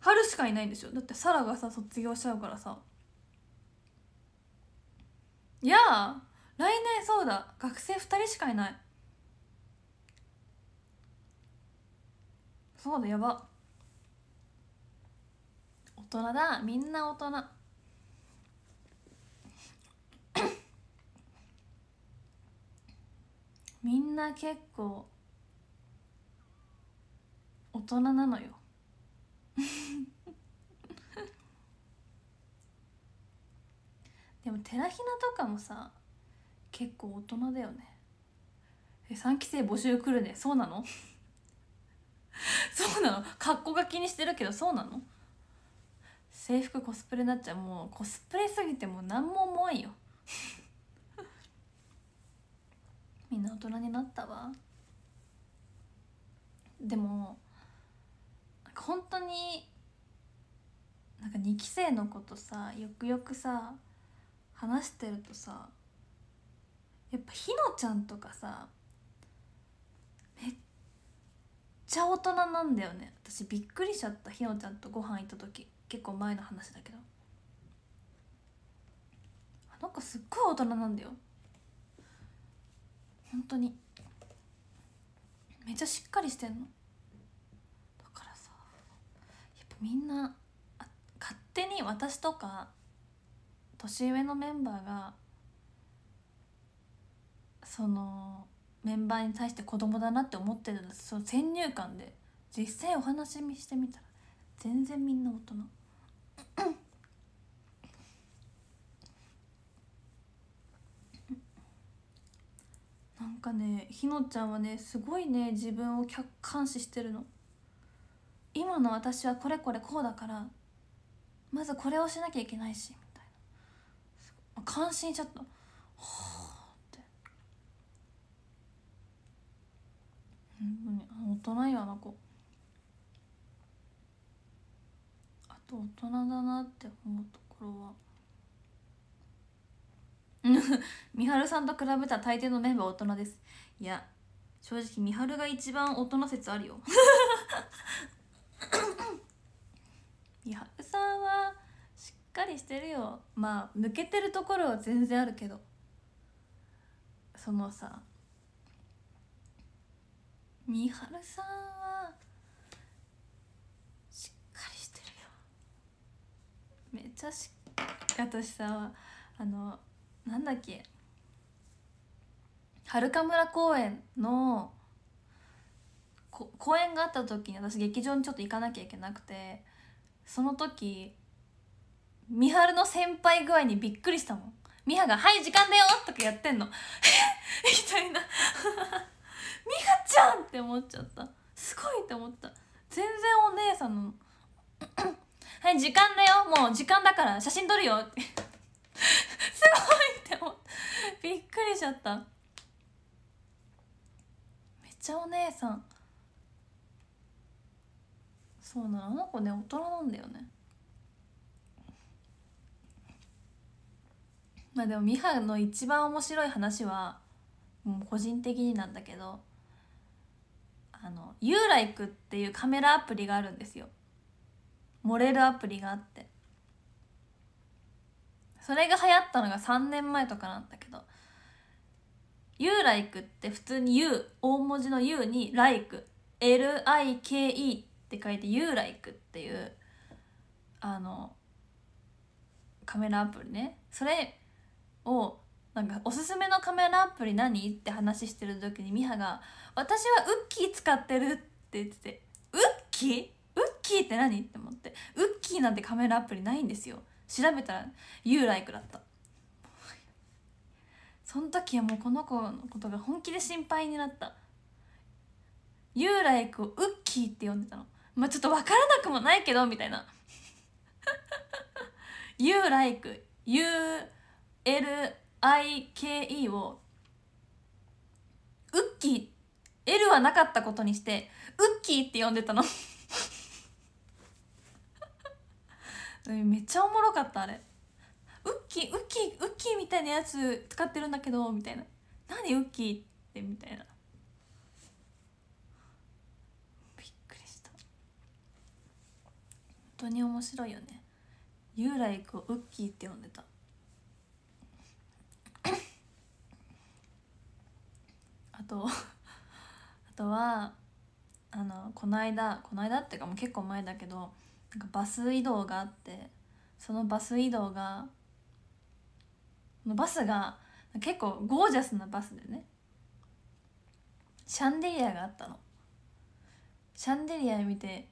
春しかいないんでしょだってサラがさ卒業しちゃうからさいやあ来年そうだ学生2人しかいないそうだやば大人だみんな大人みんな結構大人なのよ でも寺ひなとかもさ結構大人だよねえ3期生募集来るねそうなの そうなの格好が気にしてるけどそうなの制服コスプレになっちゃうもうコスプレすぎてもう何も思わんよ みんな大人になったわでも本当になんか2期生の子とさよくよくさ話してるとさやっぱひのちゃんとかさめっちゃ大人なんだよね私びっくりしちゃったひのちゃんとご飯行った時結構前の話だけどなんかすっごい大人なんだよ本当にめっちゃしっかりしてんのだからさやっぱみんな勝手に私とか年上のメンバーがそのメンバーに対して子供だなって思ってるその先入観で実際お話ししてみたら全然みんな大人なんかねひのちゃんはねすごいね自分を客観視してるの今の私はこれこれこうだからまずこれをしなきゃいけないしみたいな感心しちゃったはあって本当に大人やな子あと大人だなって思うところは美 晴さんと比べたら大抵のメンバー大人ですいや正直美晴が一番大人説あるよ美晴 さんはしっかりしてるよまあ抜けてるところは全然あるけどそのさ美晴さんはしっかりしてるよめっちゃしっかり私さあのなんだっけはるか村公園の公演があった時に私劇場にちょっと行かなきゃいけなくてその時美晴の先輩具合にびっくりしたもん美晴が「はい時間だよ!」とかやってんの みたいな「美 晴ちゃん!」って思っちゃったすごいって思った全然お姉さんの はい時間だよもう時間だから写真撮るよってすごいって思びっくりしちゃっためっちゃお姉さんそうなのあの子ね大人なんだよねまあでもミハの一番面白い話はもう個人的になんだけどあのユーライクっていうカメラアプリがあるんですよ漏れるアプリがあってそれが流行ったのが3年前とかなんだけど「ユー u like」って普通に「You」大文字の「u に「like」「like」って書いて「ユー u like」っていうあのカメラアプリねそれをなんかおすすめのカメラアプリ何って話してる時にミハが「私はウッキー使ってる」って言ってて「ウッキーウッキーって何?」って思って「ウッキーなんてカメラアプリないんですよ」調べたらユーライクだったその時はもうこの子のことが本気で心配になったユーライクをウッキーって呼んでたのまあちょっと分からなくもないけどみたいなユー ライク ULIKE をウッキー L はなかったことにしてウッキーって呼んでたのめっちゃおもろかったあれウッキーウッキーウッキーみたいなやつ使ってるんだけどみたいな何ウッキーってみたいなびっくりした本当に面白いよね雄来をウッキーって呼んでた あとあとはあのこの間この間っていうかもう結構前だけどなんかバス移動があってそのバス移動がバスが結構ゴージャスなバスでねシャンデリアがあったのシャンデリア見て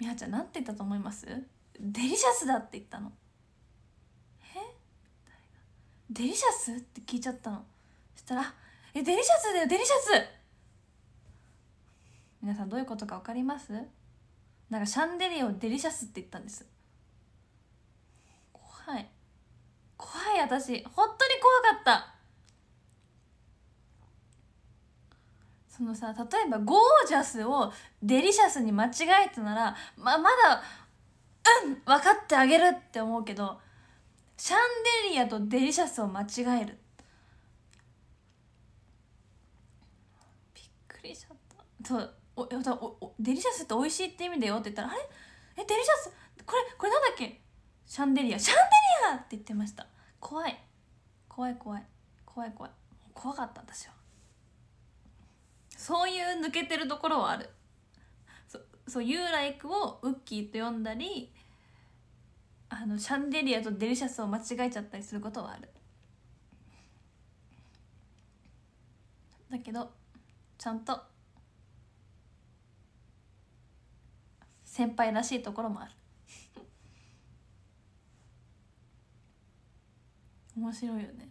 みはちゃん何て言ったと思いますデリシャスだって言ったのえデリシャスって聞いちゃったのそしたら「えデリシャスだよデリシャス!」皆さんどういうことか分かりますなんかシャンデリアをデリシャスって言ったんです怖い怖い私本当に怖かったそのさ例えばゴージャスをデリシャスに間違えたならままだうん分かってあげるって思うけどシャンデリアとデリシャスを間違えるびっくりしちゃったそうおおデリシャスって美味しいって意味だよって言ったらあれえデリシャスこれこれなんだっけシャンデリアシャンデリアって言ってました怖い怖い怖い怖い怖い怖かった私はそういう抜けてるところはあるそそう「ユーライク」をウッキーと呼んだりあのシャンデリアとデリシャスを間違えちゃったりすることはあるだけどちゃんと先輩らしいところもある面白いよね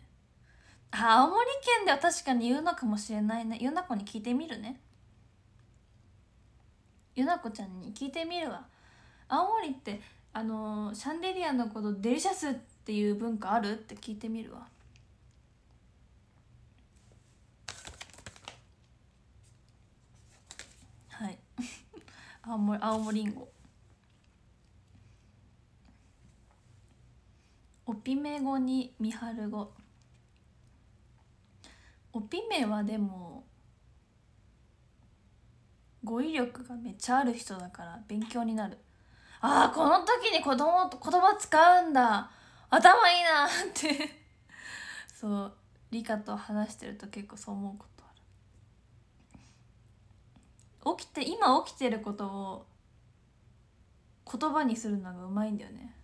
青森県では確かに言うのかもしれないねゆなこに聞いてみるねゆな子ちゃんに聞いてみるわ青森ってあのー、シャンデリアのことデリシャスっていう文化あるって聞いてみるわ青森青森りんごおぴめ語にみはる語おぴめはでも語彙力がめっちゃある人だから勉強になるあこの時に子供言葉使うんだ頭いいなって そう理科と話してると結構そう思うこと起きて今起きてることを言葉にするのがうまいんだよね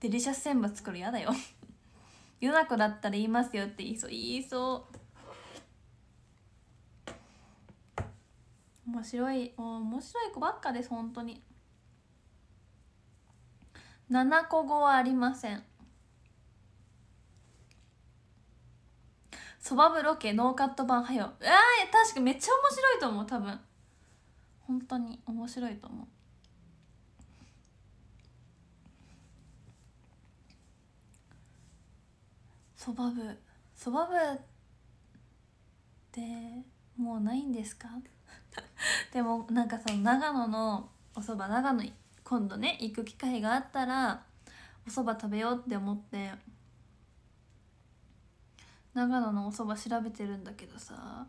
デリシャス選抜作るやだよ ナコだったら言いますよって言いそう言いそう面白い面白い子ばっかです本当に7個語はありませんそばぶロケノーカット版はよああ、確かめっちゃ面白いと思う多分本当に面白いと思うそば部そば部ってもうないんですか でもなんかその長野のおそば長野今度ね行く機会があったらおそば食べようって思って長野のおそば調べてるんだけどさ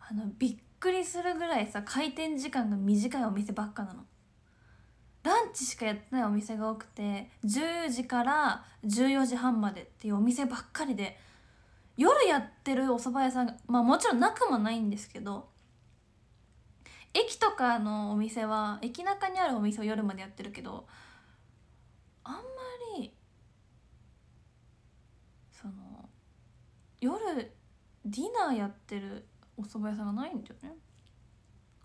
あのびっくりするぐらいさ開店時間が短いお店ばっかなのランチしかやってないお店が多くて10時から14時半までっていうお店ばっかりで夜やってるお蕎麦屋さんがまあもちろんなくもないんですけど駅とかのお店は駅中にあるお店を夜までやってるけど夜ディナーやってるお蕎麦屋さんがないんだよね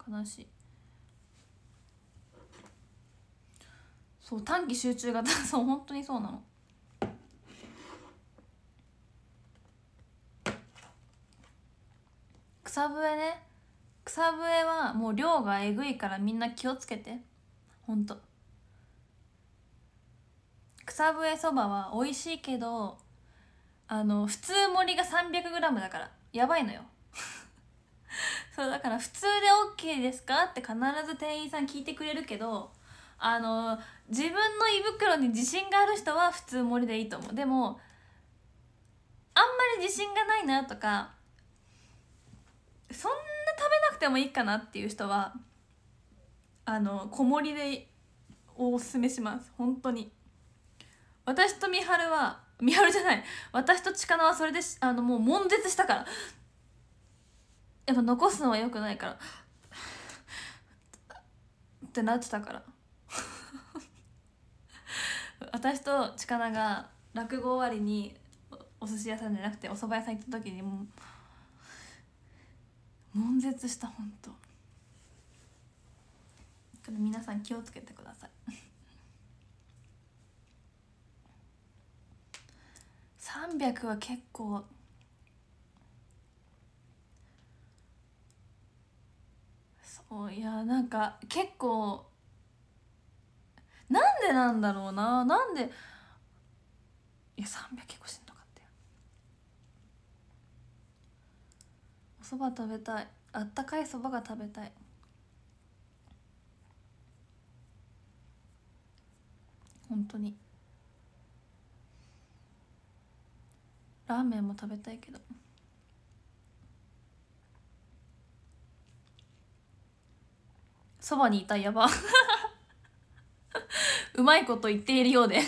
悲しいそう短期集中型 そう本当にそうなの草笛ね草笛はもう量がえぐいからみんな気をつけてほんと草笛そばは美味しいけどあの普通盛りが 300g だからやばいのよ そうだから普通で OK ですかって必ず店員さん聞いてくれるけどあの自分の胃袋に自信がある人は普通盛りでいいと思うでもあんまり自信がないなとかそんな食べなくてもいいかなっていう人はあの小盛りでおすすめします本当に私と美晴は美晴じゃない私とちかなはそれであのもう悶絶したからやっぱ残すのはよくないからってなってたから私とちかなが落語終わりにお寿司屋さんじゃなくてお蕎麦屋さん行った時にもう悶絶したほんと皆さん気をつけてください300は結構そういやなんか結構なんでなんだろうななんでいや300結構しんどかったよおそば食べたいあったかいそばが食べたい本当にラーメンも食べたいけどそばにいたやば うまいこと言っているようで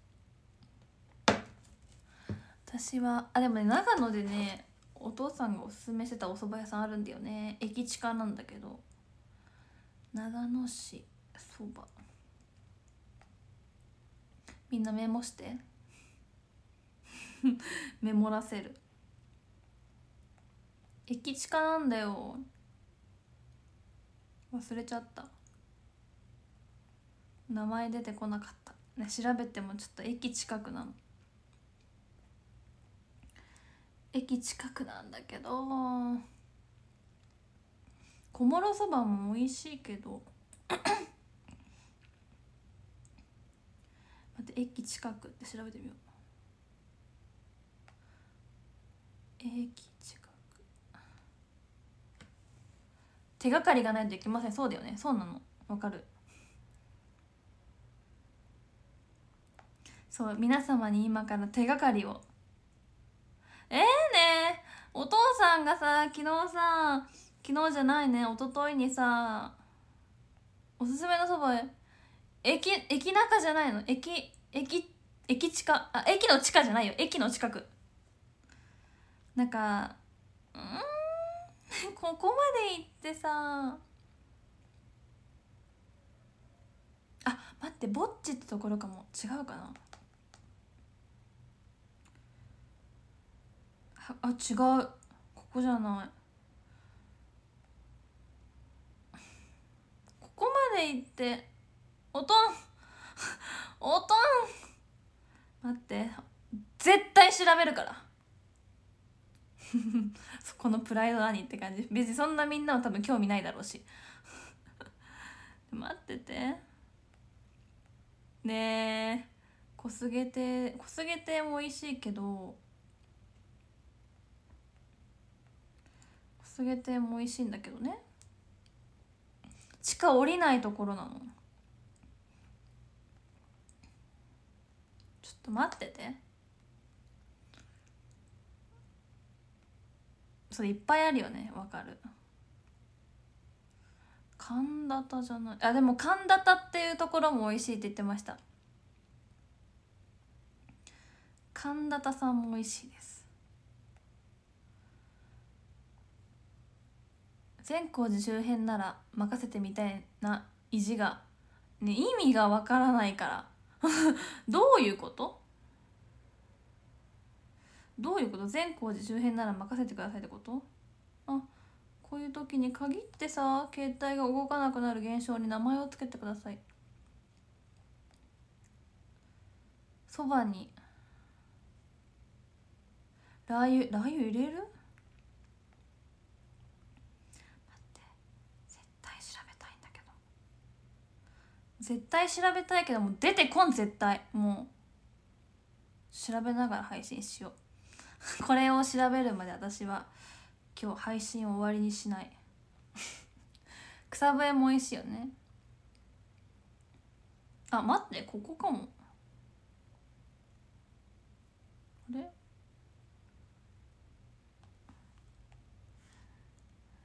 私はあでもね長野でねお父さんがおすすめしてたお蕎麦屋さんあるんだよね駅近なんだけど長野市そばみんなメモして。メモらせる駅近なんだよ忘れちゃった名前出てこなかったね調べてもちょっと駅近くなの駅近くなんだけど小諸そばも美味しいけど 待って駅近くって調べてみよう駅近く手がかりがないといけませんそうだよねそうなのわかるそう皆様に今から手がかりをええー、ねお父さんがさ昨日さ昨日じゃないね一昨日にさおすすめのそば駅駅中じゃないの駅駅駅近あ駅の地下じゃないよ駅の近くなんかうん ここまで行ってさあ待ってぼっちってところかも違うかなあ違うここじゃないここまで行っておとん おとん待って絶対調べるから そこのプライド何って感じ別にそんなみんなは多分興味ないだろうし 待っててねえ小菅亭小菅亭も美味しいけど小菅亭も美味しいんだけどね地下降りないところなのちょっと待っててそれいっぱいあるよねわかる神田田じゃないあでも神田田っていうところも美味しいって言ってました神田田さんも美味しいです善光寺周辺なら任せてみたいな意地がね意味がわからないから どういうことどういうこと善光寺周辺なら任せてくださいってことあこういう時に限ってさ携帯が動かなくなる現象に名前を付けてくださいそばにラー油ラー油入れる絶対調べたいけどもう出てこん絶対もう調べながら配信しようこれを調べるまで私は今日配信を終わりにしない 草笛も美味しいよねあ待ってここかもあれ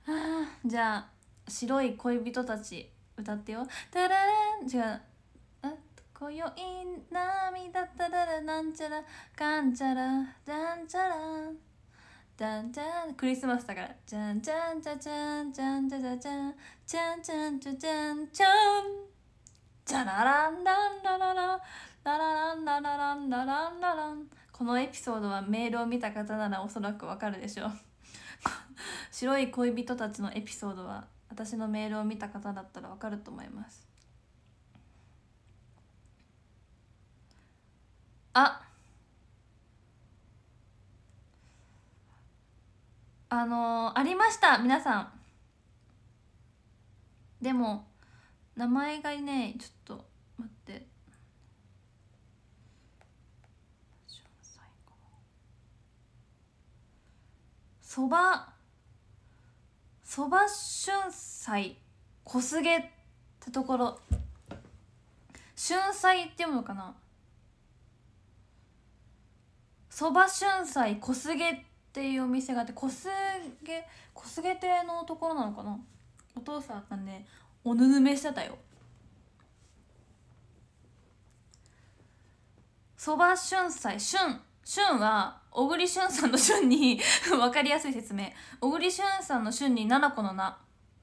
あじゃあ「白い恋人たち」歌ってよ「タラン」違う今宵涙ただらなんちゃらかんちゃらじゃんちゃらじゃんじゃんクリスマスだからじゃんじゃんじゃじゃんじゃんじゃじゃじゃんじゃんじゃんじゃじゃんじゃんじゃららんらんらららららんらららんららんららんこのエピソードはメールを見た方ならおそらくわかるでしょう 白い恋人たちのエピソードは私のメールを見た方だったらわかると思いますああのー、ありました皆さんでも名前がねちょっと待ってそばそば春菜小菅ってところ春菜って読むのかなそば春菜小菅っていうお店があって小菅小菅亭のところなのかなお父さんがねおぬぬめしてたよそば春菜春春は小栗旬さんの旬に分 かりやすい説明小栗旬さんの旬に々子の名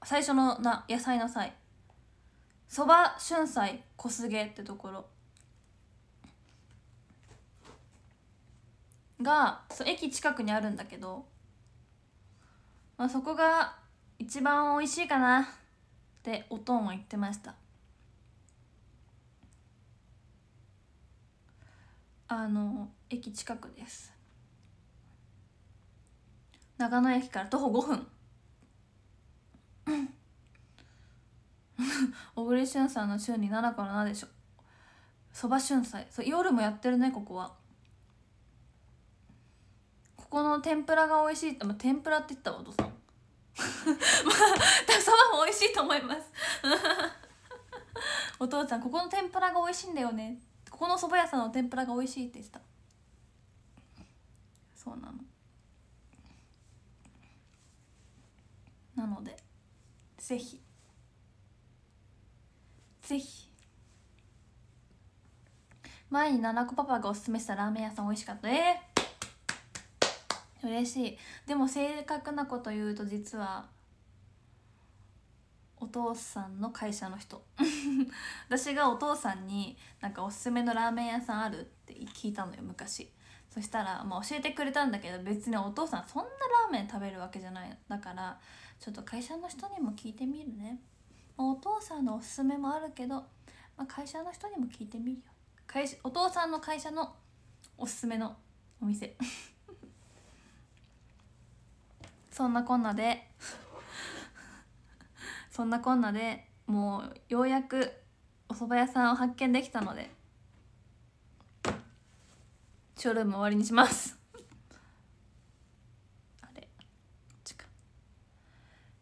最初のな野菜の菜そば春菜小菅ってところがそう駅近くにあるんだけど、まあ、そこが一番美味しいかなっておとんは言ってましたあの駅近くです長野駅から徒歩5分 小栗旬さんの「旬に7から7でしょ」「そば旬祭」そう夜もやってるねここは。この天ぷらが美味しいって、まあ、天ぷらって言ったわお父さん まあたそばも美味しいと思います お父さんここの天ぷらが美味しいんだよねここのそば屋さんの天ぷらが美味しいって言ってたそうなのなのでぜひぜひ前に七子パパがおすすめしたラーメン屋さん美味しかったえー嬉しいでも正確なこと言うと実はお父さんの会社の人 私がお父さんになんかおすすめのラーメン屋さんあるって聞いたのよ昔そしたら、まあ、教えてくれたんだけど別にお父さんそんなラーメン食べるわけじゃないだからちょっと会社の人にも聞いてみるね、まあ、お父さんのおすすめもあるけど、まあ、会社の人にも聞いてみるよ会お父さんの会社のおすすめのお店 そんなこんなで そんなこんなでもうようやくお蕎麦屋さんを発見できたのでショールーム終わりにします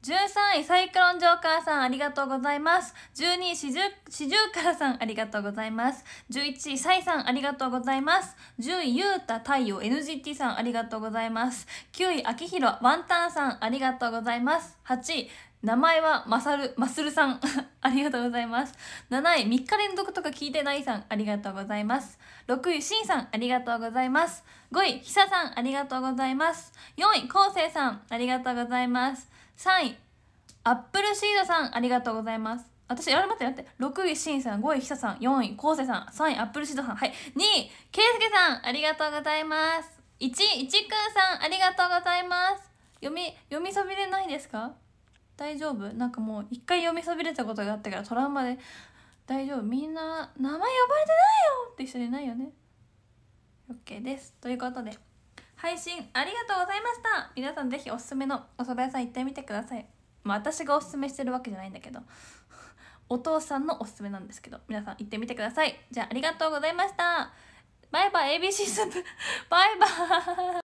13位、サイクロンジョーカーさん、ありがとうございます。12位、四十、ュ十からさん、ありがとうございます。11位、サイさん、ありがとうございます。10位、ユータ、太陽、NGT さん、ありがとうございます。9位、アキヒロ、ワンタンさん、ありがとうございます。8位、名前はマサル、マスルさん。ありがとうございます。7位、3日連続とか聞いてないさん、ありがとうございます。6位、シンさん、ありがとうございます。5位、ヒサさん、ありがとうございます。4位、コウセイさん、ありがとうございます。3位アップルシードさんありがとうございます私あれ待って待って6位しんさん5位ひささん4位こうせさん3位アップルシードさんはい2位けいすけさんありがとうございます1位いちくんさんありがとうございます読み読みそびれないですか大丈夫なんかもう一回読みそびれたことがあったからトラウマで大丈夫みんな名前呼ばれてないよって人いないよね OK ですということで配信ありがとうございました皆さんぜひおすすめのお蕎麦屋さん行ってみてくださいまあ私がおすすめしてるわけじゃないんだけど お父さんのおすすめなんですけど皆さん行ってみてくださいじゃあありがとうございましたバイバイ ABC スープバイバイ